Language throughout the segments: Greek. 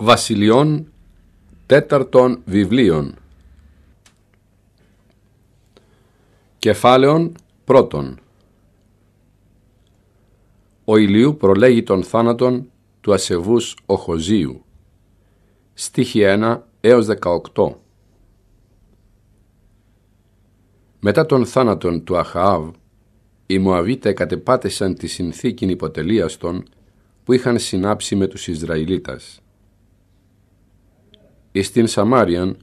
βασιλιών τέταρτων βιβλίων Κεφάλαιον πρώτον Ο ηλίου προλέγει τον θάνατον του ασεβούς οχοζίου Στίχη 1 έως 18 Μετά τον θάνατον του Αχαάβ οι Μωαβίτες κατεπάτησαν τη συνθήκη υποτελείας των που είχαν συνάψει με τους Ισραηλίτας εις την Σαμάριαν,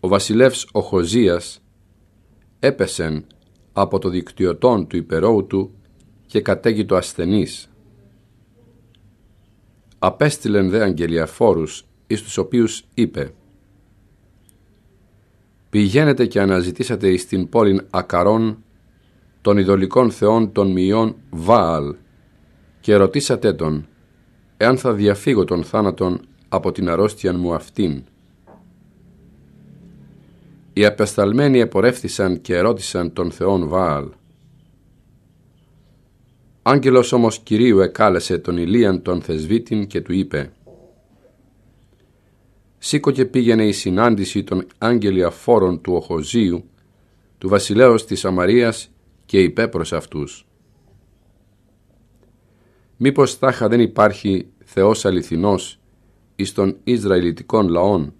ο βασιλεύς Οχοζίας έπεσεν από το δικτυωτόν του υπερώου του και κατέγει το ασθενής. Απέστειλεν δε αγγελιαφόρους, εις τους οποίους είπε «Πηγαίνετε και αναζητήσατε εις την πόλην Ακαρών των ειδωλικών θεών των μοιών Βάαλ και ρωτήσατε τον εάν θα διαφύγω τον θάνατον από την αρρώστιαν μου αυτήν». Οι απεσταλμένοι επορεύθησαν και ερώτησαν τον Θεόν Βάαλ. Άγγελος όμως Κυρίου εκάλεσε τον Ηλίαν τον Θεσβήτην και του είπε «Σήκω και πήγαινε η συνάντηση των φόρων του Οχοζίου, του βασιλέως της Αμαρίας και είπε προς αυτούς «Μήπως τάχα δεν υπάρχει Θεός αληθινός εις των Ισραηλιτικών λαών»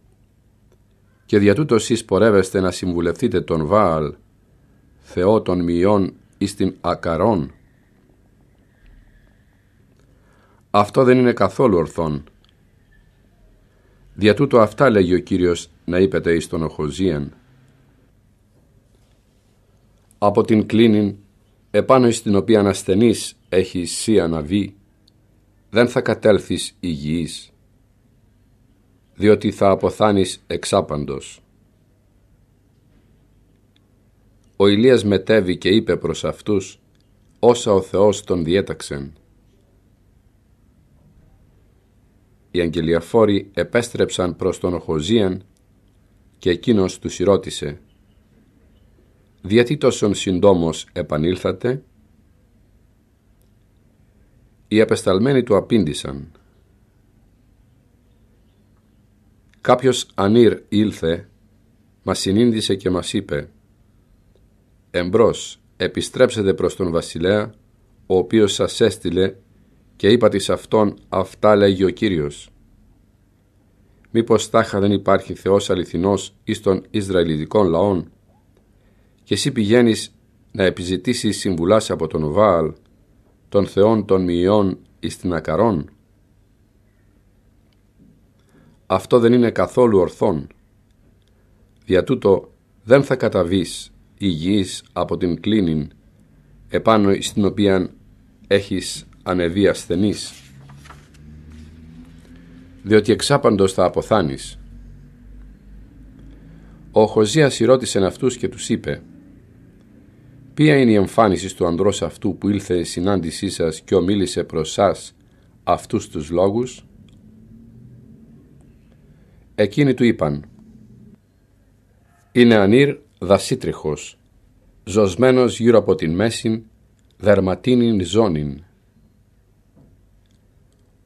και δια τούτο εσείς πορεύεστε να συμβουλευτείτε τον Βάαλ, Θεό των μοιών εις την Ακαρών. Αυτό δεν είναι καθόλου ορθόν. Δια τούτο αυτά λέγει ο Κύριος να είπετε εις τον Οχοζίαν. Από την κλίνην, επάνω εις την οποία ασθενή έχει σία να δεν θα κατέλθεις υγιής διότι θα αποθάνεις εξάπαντος. Ο Ηλίας μετέβη και είπε προς αυτούς όσα ο Θεός τον διέταξεν. Οι αγγελιαφόροι επέστρεψαν προς τον Οχοζίαν και εκείνος τους ρώτησε «Διατί τόσον συντόμως επανήλθατε» Οι απεσταλμένοι του απήντησαν Κάποιος ανήρ ήλθε, μας συνήντησε και μας είπε «Εμπρός, επιστρέψετε προς τον βασιλέα, ο οποίος σας έστειλε και είπατε σε αυτόν αυτά λέγει ο Κύριος. Μήπως τάχα δεν υπάρχει Θεός αληθινός εις των Ισραηλιδικών λαών και εσύ πηγαίνεις να επιζητήσεις συμβουλάς από τον Βάαλ, τον θεών των μοιών εις την Ακαρών. Αυτό δεν είναι καθόλου ορθόν. Δια τούτο δεν θα καταβείς υγιής από την κλίνην επάνω στην οποία έχεις ανεβεί ασθενή, Διότι εξάπαντος θα αποθάνεις. Ο Χωζίας ρώτησε αυτούς και τους είπε «Ποια είναι η εμφάνιση του ανδρός αυτού που ήλθε η συνάντησή σας και ομίλησε προς σας αυτούς τους λόγους» Εκείνοι του είπαν «Είναι ανήρ δασίτριχος, ζωσμένος γύρω από την μέση, δερματίνιν ζώνιν».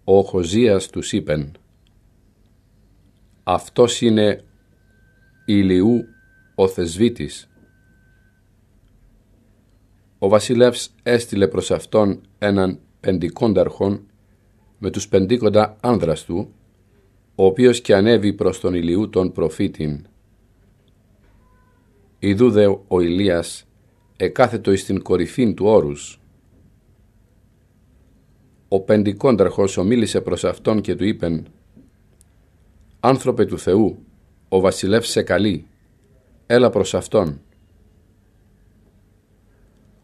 Ο Χοζίας τους είπεν «Αυτός είναι ηλιού ο θεσβήτης». Ο βασιλεύς έστειλε προς αυτόν έναν πεντικόνταρχον με τους πεντίκοντα άνδρας του ο οποίος και ανέβη προς τον Ηλιού τον προφήτην. Ιδού ο Ηλίας εκάθετο εις την κορυφήν του όρους. Ο πεντικόντραχος ομίλησε προς αυτόν και του είπεν «Άνθρωπε του Θεού, ο βασιλεύς σε έλα προς αυτόν».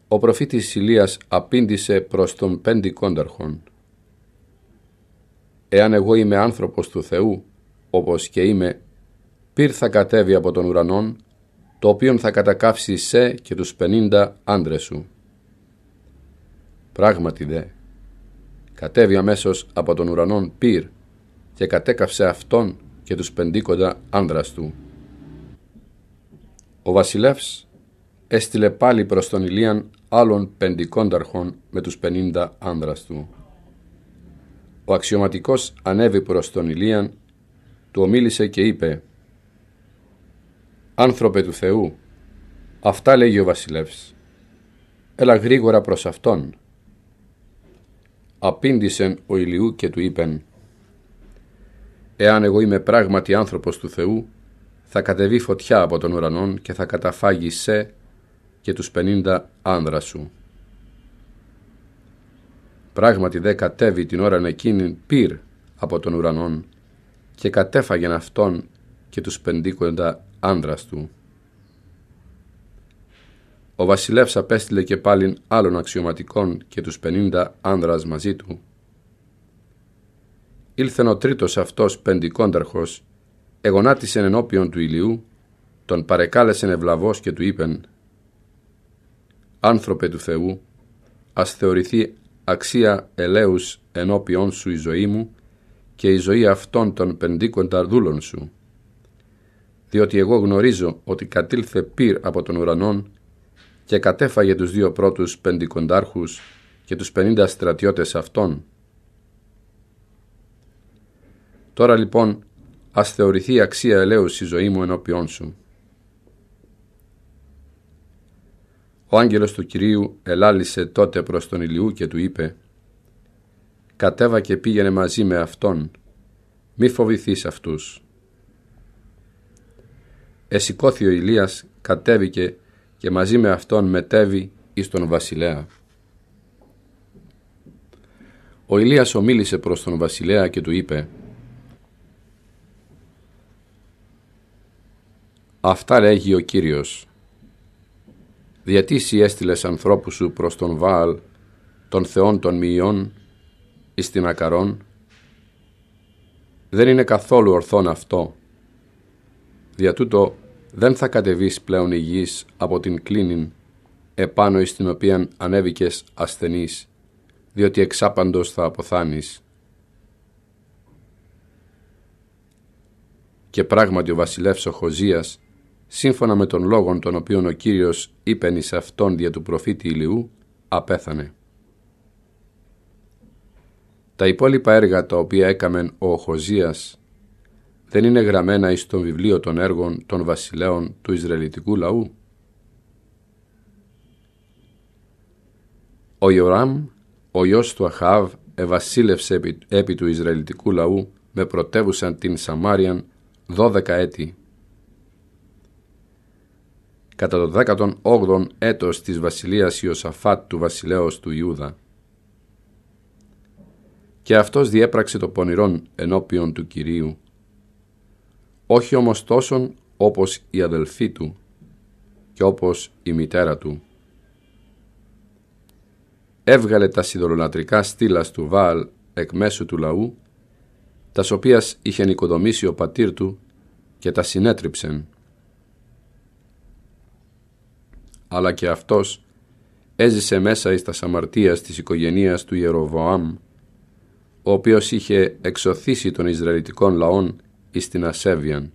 Ο προφήτης Ηλίας απήντησε προς τον πεντηκόνταρχον. Εάν εγώ είμαι άνθρωπος του Θεού, όπως και είμαι, πυρ θα κατέβει από τον ουρανόν, το οποίον θα κατακάψει σε και τους πενήντα άντρες σου. Πράγματι δε, κατέβει αμέσως από τον ουρανόν πυρ και κατέκαψε αυτόν και τους πεντήκοντα άνδρας του. Ο βασιλεύς έστειλε πάλι προς τον Ηλίαν άλλων πεντικόνταρχων με τους πενήντα άνδρας του. Ο αξιωματικός ανέβη προς τον Ηλίαν, του ομίλησε και είπε «Άνθρωπε του Θεού, αυτά λέγει ο βασιλεύς, έλα γρήγορα προς Αυτόν». Απήντησεν ο Ηλιού και του είπεν «Εάν εγώ είμαι πράγματι άνθρωπος του Θεού, θα κατεβεί φωτιά από τον ουρανόν και θα καταφάγει σε και τους πενήντα άνδρα σου». Πράγματι δε κατέβη την ώραν εκείνη πυρ από τον ουρανόν και κατέφαγεν αυτόν και τους πεντήκοντα άνδρας του. Ο βασιλεύς απέστειλε και πάλιν άλλων αξιωματικών και τους πενήντα άνδρας μαζί του. Ήλθεν ο τρίτος αυτός πεντηκόνταρχος, εγονάτισεν ενώπιον του ηλιού, τον παρεκάλεσεν ευλαβός και του είπεν «Άνθρωπε του Θεού, ας θεωρηθεί αξία ελέους ενώπιόν σου η ζωή μου και η ζωή αυτών των πεντήκοντα δούλων σου. Διότι εγώ γνωρίζω ότι κατήλθε πυρ από τον ουρανόν και κατέφαγε τους δύο πρώτους πεντικοντάρχους και τους πενήντα στρατιώτες αυτών. Τώρα λοιπόν ας θεωρηθεί αξία ελέους η ζωή μου ενώπιόν σου. Ο άγγελος του Κυρίου ελάλησε τότε προς τον Ηλιού και του είπε «Κατέβα και πήγαινε μαζί με αυτόν, μη φοβηθείς αυτούς». Εσηκώθη ο Ηλίας, κατέβηκε και μαζί με αυτόν μετέβη εις τον βασιλέα. Ο Ηλίας ομίλησε προς τον βασιλέα και του είπε «Αυτά λέγει ο Κύριος, διατί σοι έστειλες ανθρώπους σου προς τον Βάλ, τον Θεόν των μοιών, εις την Ακαρών. Δεν είναι καθόλου ορθόν αυτό. Δια τούτο δεν θα κατεβείς πλέον η γης από την κλίνην, επάνω εις την οποία ανέβηκες ασθενής, διότι εξάπαντος θα αποθάνεις. Και πράγματι ο βασιλεύς ο Χωζίας, σύμφωνα με τον λόγον τον οποίον ο Κύριος είπεν σε αυτόν δια του προφήτη Ηλιού, απέθανε. Τα υπόλοιπα έργα τα οποία έκαμεν ο Οχοζίας δεν είναι γραμμένα εις το βιβλίο των έργων των βασιλέων του Ισραηλιτικού λαού. Ο Ιωράμ, ο γιος του Αχάβ, εβασίλευσε επί, επί του Ισραηλιτικού λαού με πρωτεύουσαν την Σαμάριαν 12 έτη κατά το 18ο έτος της βασιλείας Ιωσαφάτ του βασιλέως του Ιούδα. Και αυτός διέπραξε το πονηρόν ενώπιον του Κυρίου, όχι όμως τόσον όπως η αδελφή του και όπως η μητέρα του. Έβγαλε τα σιδωρολατρικά στήλα του Βάλ εκ μέσου του λαού, τας οποίας είχε νοικοδομήσει ο πατήρ του και τα συνέτριψεν. αλλά και αυτός έζησε μέσα εις τα σαμαρτίας της οικογενείας του Ιεροβοάμ, ο οποίος είχε εξωθήσει των Ισραηλιτικών λαών εις την ασέβιαν.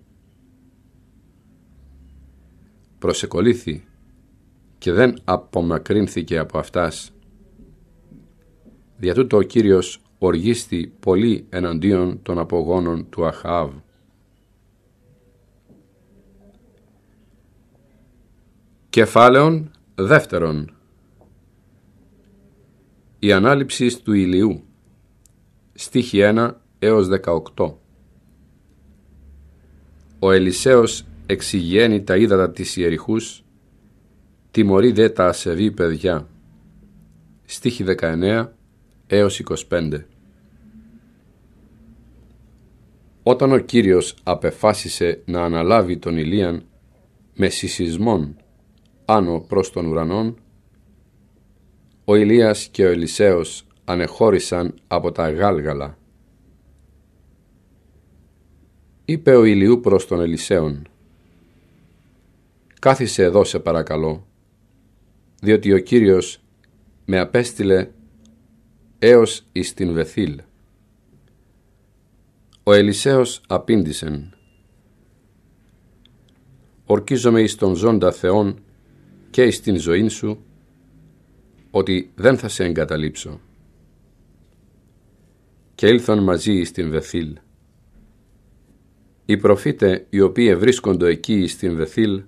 Προσεκολήθη και δεν απομακρύνθηκε από αυτάς. Δια τούτο ο Κύριος οργίστη πολύ εναντίον των απογόνων του Αχάβ. Κεφάλαιον δεύτερον Η ανάληψη του ηλιού Στίχη 1 έως 18 Ο Ελισσέος εξηγαίνει τα ύδατα της ιεριχούς Τιμωρεί δε τα ασεβή παιδιά Στίχη 19 έως 25 Όταν ο Κύριος απεφάσισε να αναλάβει τον Ηλίαν με σεισμόν άνω προς τον ουρανόν, ο Ηλίας και ο Ελισέος ανεχώρησαν από τα γάλγαλα. Είπε ο Ηλιού προς τον Ελισέον, «Κάθισε εδώ σε παρακαλώ, διότι ο Κύριος με απέστειλε έως εις την Βεθήλ». Ο Ελισέος απήντησεν, «Ορκίζομαι εις τον ζώντα Θεόν και στην ζωή σου ότι δεν θα σε εγκαταλείψω. Και ήλθαν μαζί στην Βεθήλ. Οι προφήτε οι οποίοι βρίσκονται εκεί στην Βεθήλ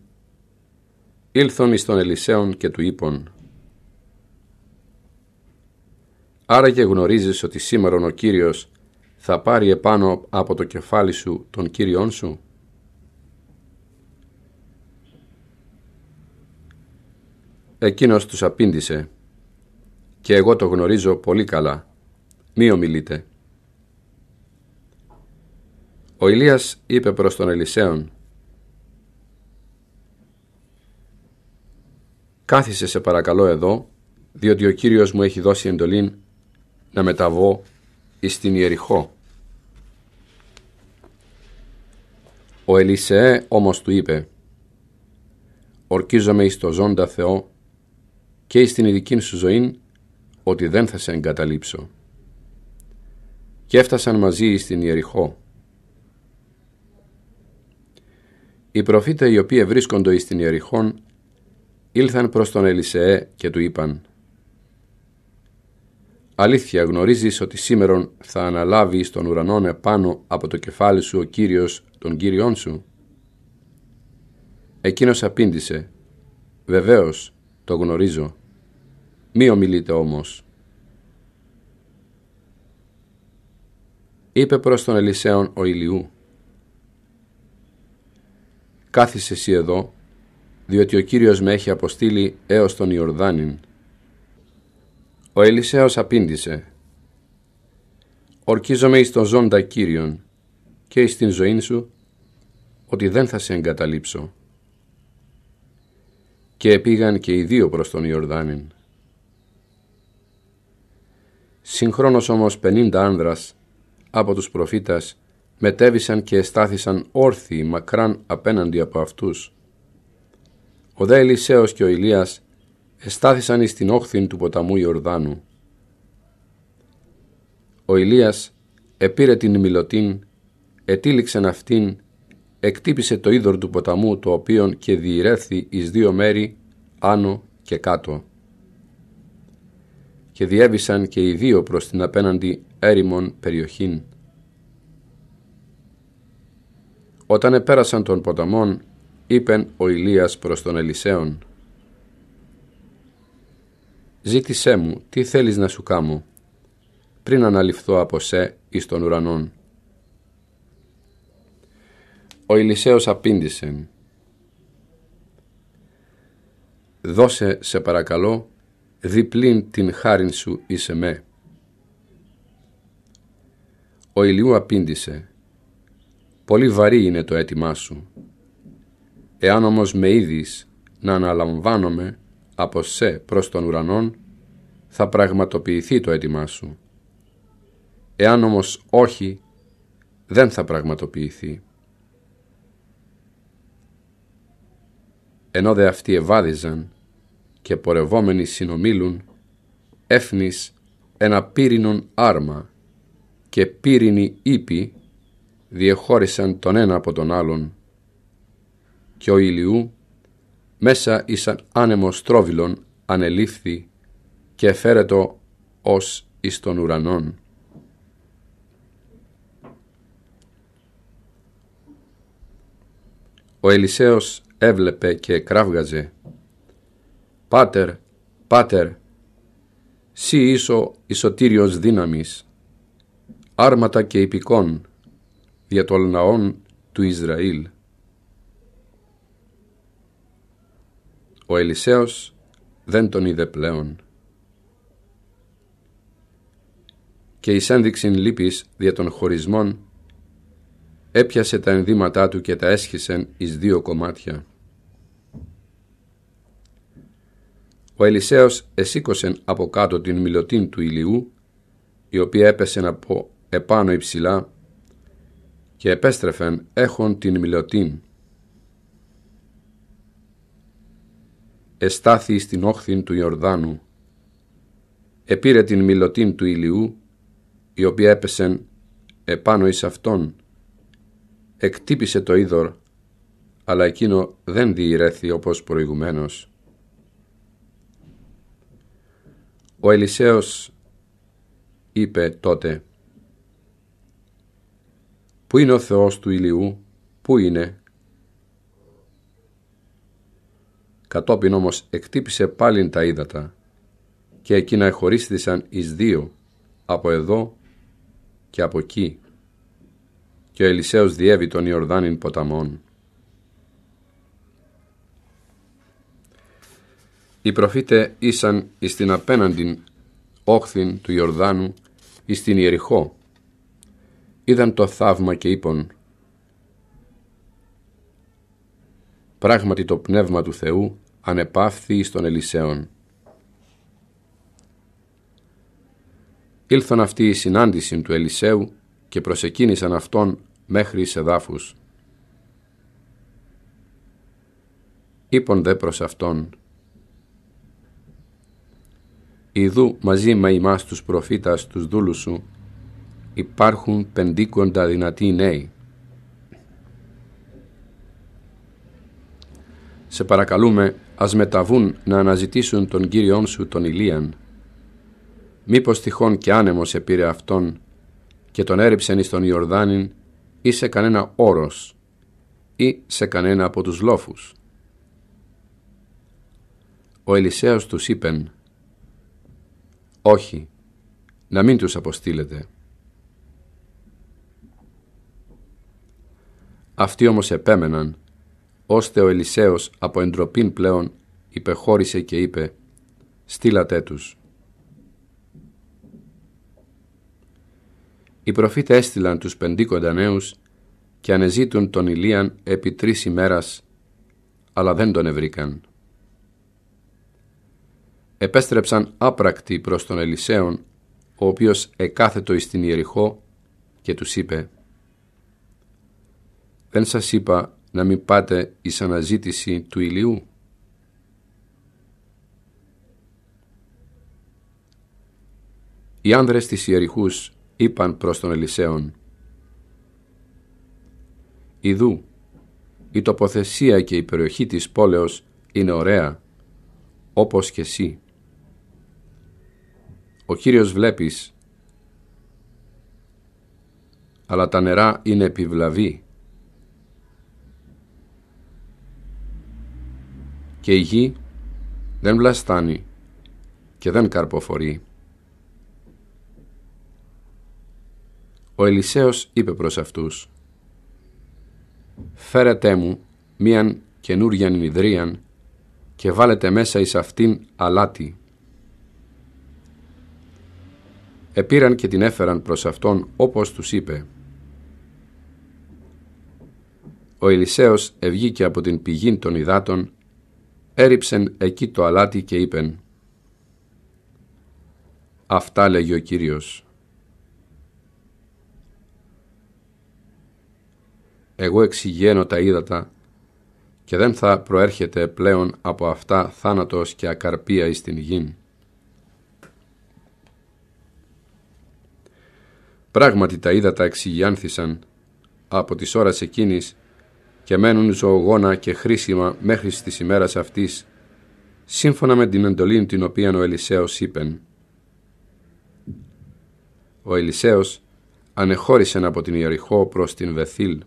ήλθαν εις τον Ελισέον και του Άρα και γνωρίζεις ότι σήμερον ο Κύριος θα πάρει επάνω από το κεφάλι σου τον Κύριόν σου Εκείνος τους απήντησε «Και εγώ το γνωρίζω πολύ καλά, μη ομιλείτε». Ο Ηλίας είπε προς τον Ελισέον «Κάθισε σε παρακαλώ εδώ, διότι ο Κύριος μου έχει δώσει εντολή να μεταβώ εις την Ιεριχώ». Ο Ελισέ όμως του είπε «Ορκίζομαι εις το ζώντα Θεό και στην ειδική σου ζωή ότι δεν θα σε εγκαταλείψω. Και έφτασαν μαζί στην Ιεριχώ. Οι προφήτες οι οποίοι βρίσκονται εις την Ιεριχών ήλθαν προς τον Ελισεέ και του είπαν «Αλήθεια γνωρίζεις ότι σήμερον θα αναλάβεις τον ουρανόν επάνω από το κεφάλι σου ο Κύριος των Κύριών σου» Εκείνος απήντησε «Βεβαίως, το γνωρίζω. Μη ομιλείτε όμως. Είπε προς τον Ελισέον ο Ηλιού. Κάθισε εσύ εδώ, διότι ο Κύριος με έχει αποστείλει έως τον Ιορδάνην. Ο Ελισέος απήντησε. Ορκίζομαι εις τον ζώντα Κύριον και εις την ζωή σου ότι δεν θα σε εγκαταλείψω. Και πήγαν και οι δύο προς τον Ιορδάνην. Συγχρόνως όμως πενήντα άνδρας από τους προφήτας μετέβησαν και εστάθησαν όρθιοι μακράν απέναντι από αυτούς. Ο δε και ο Ηλίας εστάθησαν εις την όχθην του ποταμού Ιορδάνου. Ο Ηλίας επήρε την Μιλωτήν, ετήληξεν αυτήν, εκτύπησε το είδωρ του ποταμού το οποίον και διηρέθη εις δύο μέρη, άνω και κάτω και διέβησαν και οι δύο προς την απέναντι έρημον περιοχήν. Όταν επέρασαν τον ποταμόν, είπεν ο Ηλίας προς τον Ελισέον «Ζήτησέ μου, τι θέλεις να σου κάνω πριν αναλυφθώ από σε εις τον ουρανόν». Ο Ηλισέος απήντησε «Δώσε, σε παρακαλώ, διπλήν την χάριν σου είσαι με. Ο Ηλιού απήντησε «Πολύ βαρύ είναι το αίτημά σου. Εάν όμως με είδεις να αναλαμβάνομαι από σε προς τον ουρανόν, θα πραγματοποιηθεί το αίτημά σου. Εάν όμως όχι, δεν θα πραγματοποιηθεί. Ενώ δε αυτοί ευάδιζαν, και πορευόμενοι συνομίλουν έφνης ένα πύρινον άρμα και πύρινοι ύπη διεχώρισαν τον ένα από τον άλλον και ο ηλιού μέσα ήσαν άνεμος τρόβιλον ανελήφθη και φέρετο ως εις των ουρανών. Ο Ελισέος έβλεπε και κραύγαζε «Πάτερ, Πάτερ, σύ ίσο ισοτήριος δύναμης, άρματα και υπηκόν, δια των ναών του Ισραήλ». Ο Ελισέος δεν τον είδε πλέον. Και η ένδειξην λύπης δια των χωρισμών έπιασε τα ενδύματά του και τα έσχισεν εις δύο κομμάτια. Ο Ελισέος εσήκωσε από κάτω την μιλωτήν του ηλιού, η οποία έπεσε από επάνω υψηλά και επέστρεφεν έχον την μιλωτήν. Εστάθη στην όχθην του Ιορδάνου, επήρε την μιλωτήν του ηλιού, η οποία έπεσεν επάνω εις αυτόν, εκτύπησε το είδωρ, αλλά εκείνο δεν διηρέθη όπως προηγουμένως. Ο Ελισέος είπε τότε «Πού είναι ο Θεός του ηλιού, πού είναι» Κατόπιν όμως εκτύπησε πάλιν τα ύδατα και εκείνα εχωρίστησαν εις δύο από εδώ και από εκεί και ο Ελισέος διέβη τον Ιορδάνην ποταμών. οι προφήτες ήσαν εις την απέναντι όχθην του Ιορδάνου εις την Ιεριχώ. Είδαν το θαύμα και είπαν «Πράγματι το πνεύμα του Θεού ανεπάφθη εις τον Ελισέον». Ήλθαν αυτοί η συνάντηση του Ελισέου και προσεκίνησαν αυτόν μέχρι σε δάφους Είπον δε προς αυτόν Ιδού μαζί με ημάς τους προφήτας τους δούλους σου υπάρχουν πεντήκοντα δυνατοί νέοι. Σε παρακαλούμε ας μεταβούν να αναζητήσουν τον Κύριόν σου τον Ηλίαν. Μήπως τυχόν και άνεμος επήρε αυτόν και τον έριψεν εις τον Ιορδάνην ή σε κανένα όρος ή σε κανένα από τους λόφους. Ο Ελισέος τους είπεν όχι, να μην τους αποστείλετε. Αυτοί όμως επέμεναν, ώστε ο Ελισέος από εντροπήν πλέον υπεχώρησε και είπε «Στείλατέ τους». Οι προφήτες έστειλαν τους πεντήκοντα νέους και ανεζήτουν τον Ηλίαν επί τρεις ημέρας, αλλά δεν τον ευρήκαν επέστρεψαν άπρακτοι προς τον Ελισέον, ο οποίος εκάθετο εις την Ιεριχώ και τους είπε «Δεν σας είπα να μην πάτε εις αναζήτηση του ηλιού» Οι άνδρες της Ιεριχούς είπαν προς τον Ελισέον «Ιδού, η τοποθεσία και η περιοχή της πόλεως είναι ωραία, όπως και εσύ. Ο Κύριος βλέπεις, αλλά τα νερά είναι επιβλαβή και η γη δεν βλαστάνει και δεν καρποφορεί. Ο Ελισέος είπε προς αυτούς «Φέρετε μου μίαν καινούργιαν νηδρίαν και βάλετε μέσα εις αυτήν αλάτι επήραν και την έφεραν προς αυτόν όπως τους είπε. Ο Ηλισέος ευγήκε από την πηγή των υδάτων, έριψεν εκεί το αλάτι και είπεν «Αυτά λέγει ο Κύριος». Εγώ εξηγαίνω τα ύδατα και δεν θα προέρχεται πλέον από αυτά θάνατος και ακαρπία εις την γην. Πράγματι τα ύδατα εξηγιάνθησαν από τις ώρες εκείνης και μένουν ζωογόνα και χρήσιμα μέχρι στις ημέρες αυτής, σύμφωνα με την εντολή την οποία ο Ελισέος είπε. Ο Ελισέος ανεχώρησε από την Ιεριχώ προς την Βεθήλ.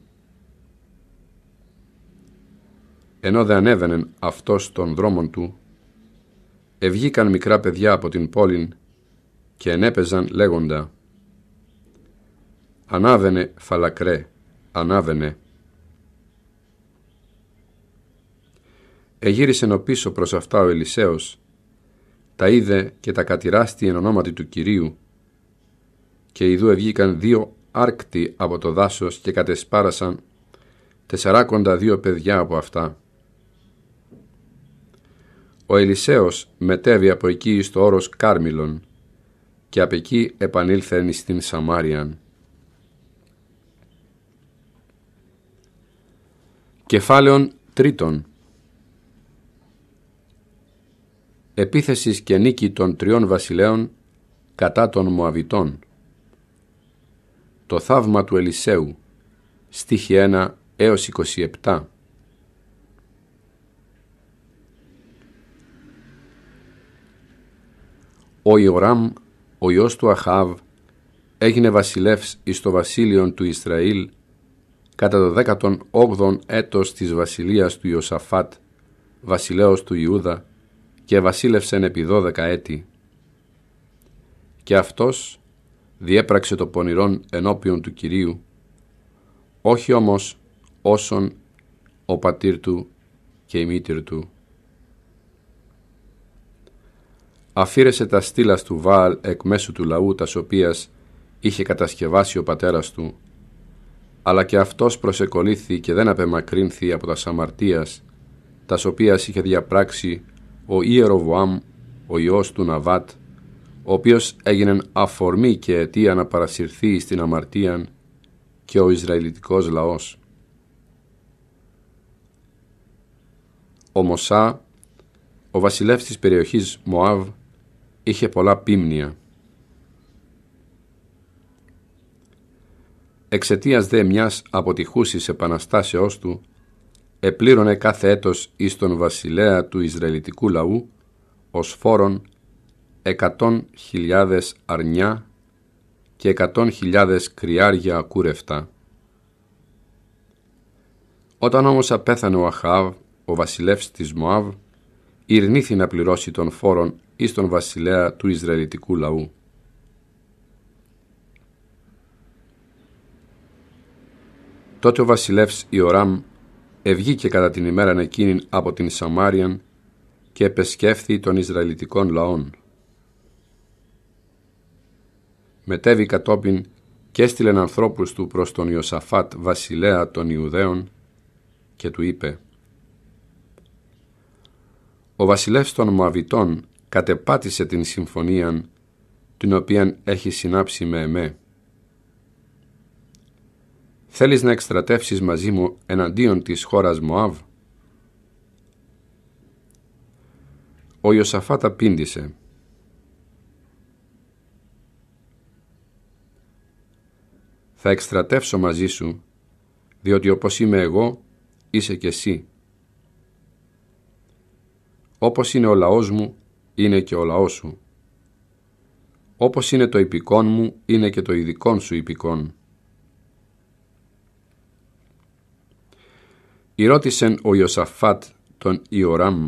Ενώ δε ανέβαινε αυτός των δρόμων του, ευγήκαν μικρά παιδιά από την πόλη και ενέπαιζαν λέγοντα Ανάβαινε, φαλακρέ, ανάβαινε. Εγύρισε πίσω προς αυτά ο Ελισέος, τα είδε και τα κατηράστη εν ονόματι του Κυρίου και ειδού ευγήκαν δύο άρκτοι από το δάσος και κατεσπάρασαν τεσσαράκοντα δύο παιδιά από αυτά. Ο Ελισέος μετέβη από εκεί στο όρος Κάρμιλον και από εκεί επανήλθεν στην Σαμάριαν. Κεφάλαιον τρίτον Επίθεσης και νίκη των τριών βασιλέων κατά των Μωαβιτών Το θαύμα του Ελισέου Στίχη 1 έως 27 Ο Ιωράμ, ο γιος του Αχάβ, έγινε βασιλεύς εις το βασίλειον του Ισραήλ κατά το 18ο έτος της βασιλείας του Ιωσαφάτ, βασιλέως του Ιούδα, και βασίλευσεν επί δώδεκα έτη. Και αυτός διέπραξε το πονηρόν ενώπιον του Κυρίου, όχι όμως όσον ο πατήρ του και η μήτυρ του. Αφήρεσε τα στήλα του Βάλ εκ μέσου του λαού τας οποίας είχε κατασκευάσει ο πατέρας του αλλά και αυτός προσεκολήθη και δεν απεμακρύνθη από τα σαμαρτίας τας οποίας είχε διαπράξει ο Ιεροβουάμ, ο Υιός του Ναβάτ, ο οποίος έγινε αφορμή και αιτία να παρασυρθεί στην αμαρτία και ο Ισραηλιτικός λαός. Ο Μωσά, ο βασιλεύς της περιοχής Μωάβ, είχε πολλά πίμνια. εξαιτίας δε μιας αποτυχούσης επαναστάσεώς του, επλήρωνε κάθε έτος εις τον βασιλέα του Ισραηλιτικού λαού ως φόρον εκατόν χιλιάδες αρνιά και εκατόν χιλιάδες κρυάρια ακούρευτα. Όταν όμως απέθανε ο Αχάβ, ο βασιλεύς της Μωάβ, ηρνήθη να πληρώσει τον φόρον εις τον βασιλέα του Ισραηλιτικού λαού. Τότε ο βασιλεύς Ιωράμ ευγήκε κατά την ημέραν εκείνη από την Σαμάριαν και επεσκέφθη των Ισραηλιτικών λαών. Μετέβη κατόπιν και έστειλεν ανθρώπους του προς τον Ιωσαφάτ βασιλέα των Ιουδαίων και του είπε «Ο βασιλεύς των Μαβιτών κατεπάτησε την συμφωνίαν την οποία έχει συνάψει με εμέ Θέλεις να εκστρατεύσεις μαζί μου εναντίον της χώρας Μωάβ» Ο Ιωσαφάτα πίντησε. «Θα εκστρατεύσω μαζί σου, διότι όπως είμαι εγώ, είσαι και εσύ. Όπως είναι ο λαός μου, είναι και ο λαός σου. Όπως είναι το υπηκόν μου, είναι και το ειδικόν σου υπηκόν. Ρώτησεν ο Ιωσαφάτ τον Ιωράμ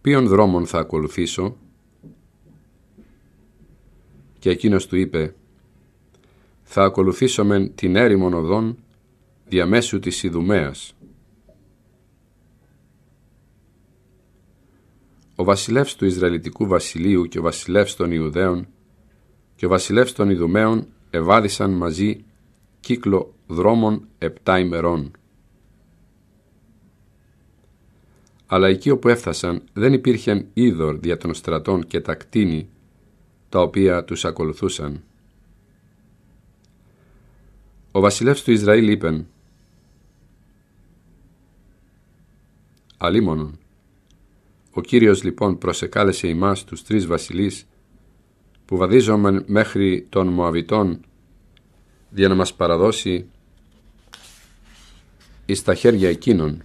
ποιον δρόμον θα ακολουθήσω και εκείνος του είπε θα ακολουθήσω μεν την έρημον οδόν διαμέσου της Ιδουμέας. Ο βασιλεύς του Ισραηλιτικού βασιλείου και ο βασιλεύς των Ιουδαίων και ο βασιλεύς των Ιδουμαίων ευάδισαν μαζί κύκλο δρόμων επτά ημερών. αλλά εκεί όπου έφτασαν δεν υπήρχαν είδωρ δια των στρατών και τα κτίνη τα οποία τους ακολουθούσαν. Ο βασιλεύς του Ισραήλ είπεν Αλίμονον, ο Κύριος λοιπόν προσεκάλεσε ημάς τους τρεις βασιλείς που βαδίζομεν μέχρι των Μωαβιτών για να μας παραδώσει εις τα χέρια εκείνων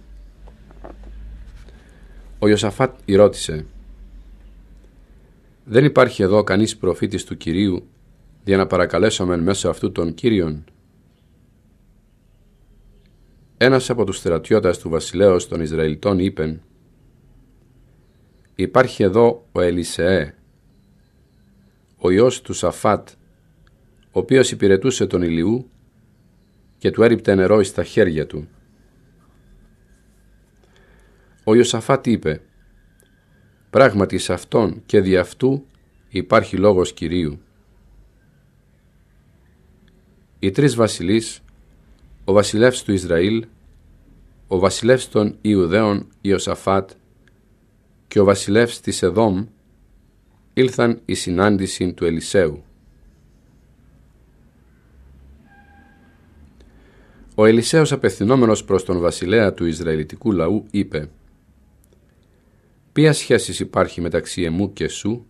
ο Ιωσαφάτ ρώτησε «Δεν υπάρχει εδώ κανείς προφήτης του Κυρίου για να παρακαλέσουμε μέσω αυτού των Κύριων» Ένας από τους στρατιώτες του βασιλέως των Ισραηλιτών είπεν «Υπάρχει εδώ ο Ελισεέ, ο ιός του Σαφάτ, ο οποίος υπηρετούσε τον Ηλιού και του έριπτε νερό στα χέρια του». Ο Ιωσαφάτ είπε «Πράγματι σε αυτόν και δι' αυτού υπάρχει λόγος Κυρίου». Οι τρεις βασιλείς, ο βασιλεύς του Ισραήλ, ο βασιλεύς των Ιουδαίων Ιωσαφάτ και ο βασιλεύς της Εδόμ ήλθαν η συνάντηση του Ελισέου. Ο Ελισέος απευθυνόμενος προς τον βασιλέα του Ισραηλιτικού λαού είπε Ποια σχέση υπάρχει μεταξύ εμού και σου.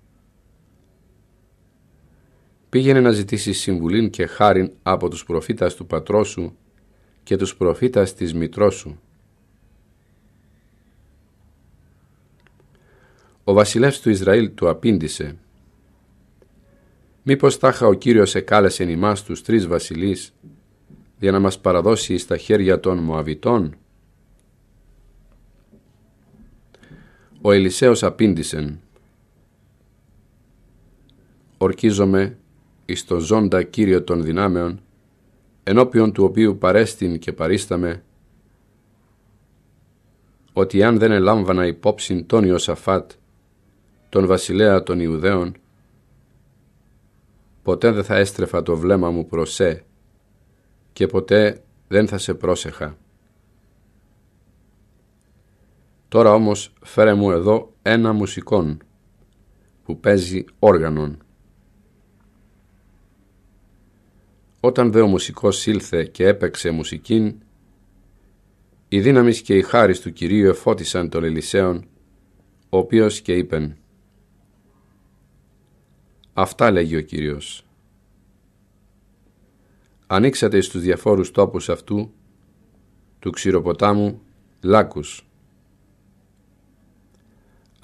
Πήγαινε να ζητήσεις συμβουλή και χάριν από τους προφήτας του πατρός σου και τους προφήτας της μητρός σου. Ο βασιλεύς του Ισραήλ του απήντησε «Μήπως τάχα ο Κύριος εκάλεσε ημάς τους τρεις βασιλείς για να μας παραδώσει στα χέρια των Μωαβητών» Ο Ελισέος απήντησεν «Ορκίζομαι εις τον ζώντα Κύριο των δυνάμεων, ενώπιον του οποίου παρέστην και παρίσταμε, ότι αν δεν ελάμβανα υπόψη τον Ιωσαφάτ, τον βασιλέα των Ιουδαίων, ποτέ δεν θα έστρεφα το βλέμμα μου προς σε και ποτέ δεν θα σε πρόσεχα. Τώρα όμως φέρε μου εδώ ένα μουσικόν που παίζει όργανον. Όταν δε ο μουσικός ήλθε και έπαιξε μουσικήν, η δύναμη και η χάρις του Κυρίου εφώτισαν τον Ελισέον, ο οποίος και είπεν «Αυτά λέγει ο Κύριος. Ανοίξατε στους διαφόρους τόπους αυτού του ξηροποτάμου λάκους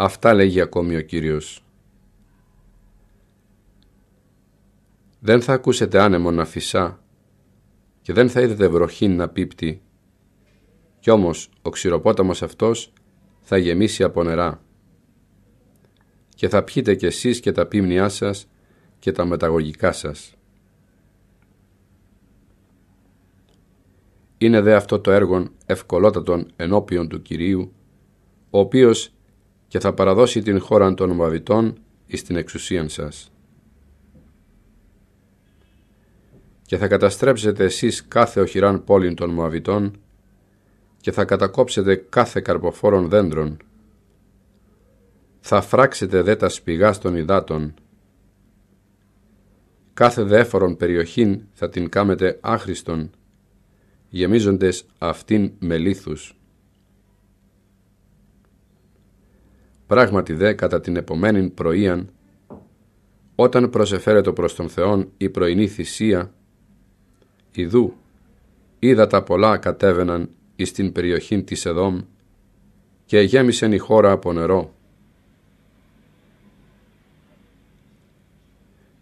Αυτά λέγει ακόμη ο Κύριος. Δεν θα ακούσετε άνεμο να φυσά και δεν θα είδετε βροχή να πίπτει. Κι όμως ο ξηροπόταμος αυτός θα γεμίσει από νερά. Και θα πιείτε κι εσείς και τα πίμνιά σας και τα μεταγωγικά σας. Είναι δε αυτό το έργο ευκολότατον ενώπιον του Κυρίου, ο οποίος και θα παραδώσει την χώρα των Μωαβητών εις την εξουσίαν σας. Και θα καταστρέψετε εσείς κάθε οχυράν πόλην των Μωαβητών και θα κατακόψετε κάθε καρποφόρον δέντρων. Θα φράξετε δε τα σπηγά των υδάτων. Κάθε δέφορον περιοχήν θα την κάμετε άχρηστον, γεμίζοντες αυτήν με λίθους. Πράγματι δε κατά την επομένη πρωίαν, όταν προσεφέρετο προς τον Θεόν η πρωινή θυσία, ιδού είδα τα πολλά κατέβαιναν εις την περιοχή της Εδόμ και γέμισεν η χώρα από νερό.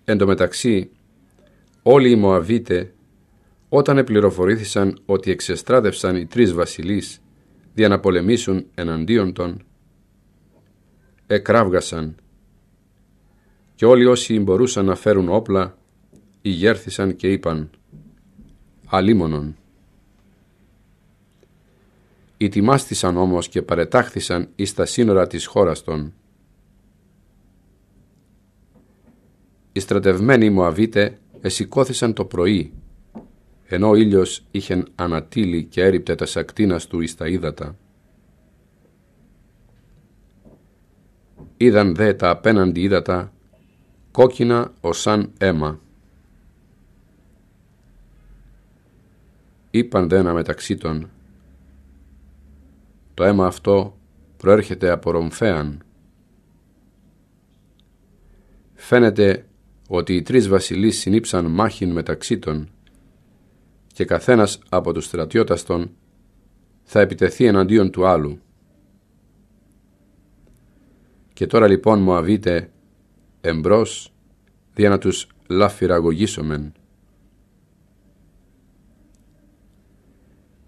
Εν τω μεταξύ, όλοι οι Μωαβίτες, όταν επληροφορήθησαν ότι εξεστράτευσαν οι τρεις βασιλείς για να πολεμήσουν εναντίον των, εκράβγασαν και όλοι όσοι μπορούσαν να φέρουν όπλα ηγέρθησαν και είπαν «Αλίμονον». Ιτυμάστησαν όμως και παρετάχθησαν εις τα σύνορα της χώρας των. Οι στρατευμένοι Μωαβίτες εσηκώθησαν το πρωί, ενώ ο ήλιος είχε ανατείλει και έριπτε τα σακτίνας του εις τα ύδατα. Είδαν δε τα απέναντι ύδατα, κόκκινα ως σαν αίμα. Είπαν δε ένα μεταξύ των, το αίμα αυτό προέρχεται από Ρομφέαν. Φαίνεται ότι οι τρεις βασιλείς συνήψαν μάχην μεταξύ των και καθένας από τους στρατιώτας των θα επιτεθεί εναντίον του άλλου. Και τώρα λοιπόν μου αβείτε εμπρός, δια να τους λαφυραγωγήσομεν.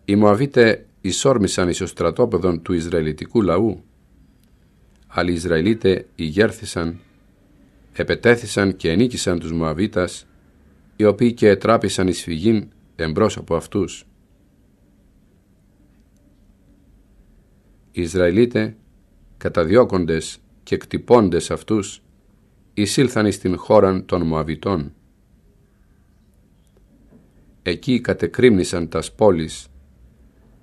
Οι Μωαβίτε ισόρμησαν εις ο στρατόπεδον του Ισραηλιτικού λαού, αλλά οι Ισραηλίτε ηγέρθησαν, επετέθησαν και ενίκησαν τους Μωαβίτας, οι οποίοι και ετράπησαν εις φυγήν εμπρός από αυτούς. Οι Ισραηλίτε καταδιώκοντες και κτυπώντες αυτούς εισήλθαν εις την χώραν των Μωαβητών. Εκεί κατεκρύμνησαν τας πόλεις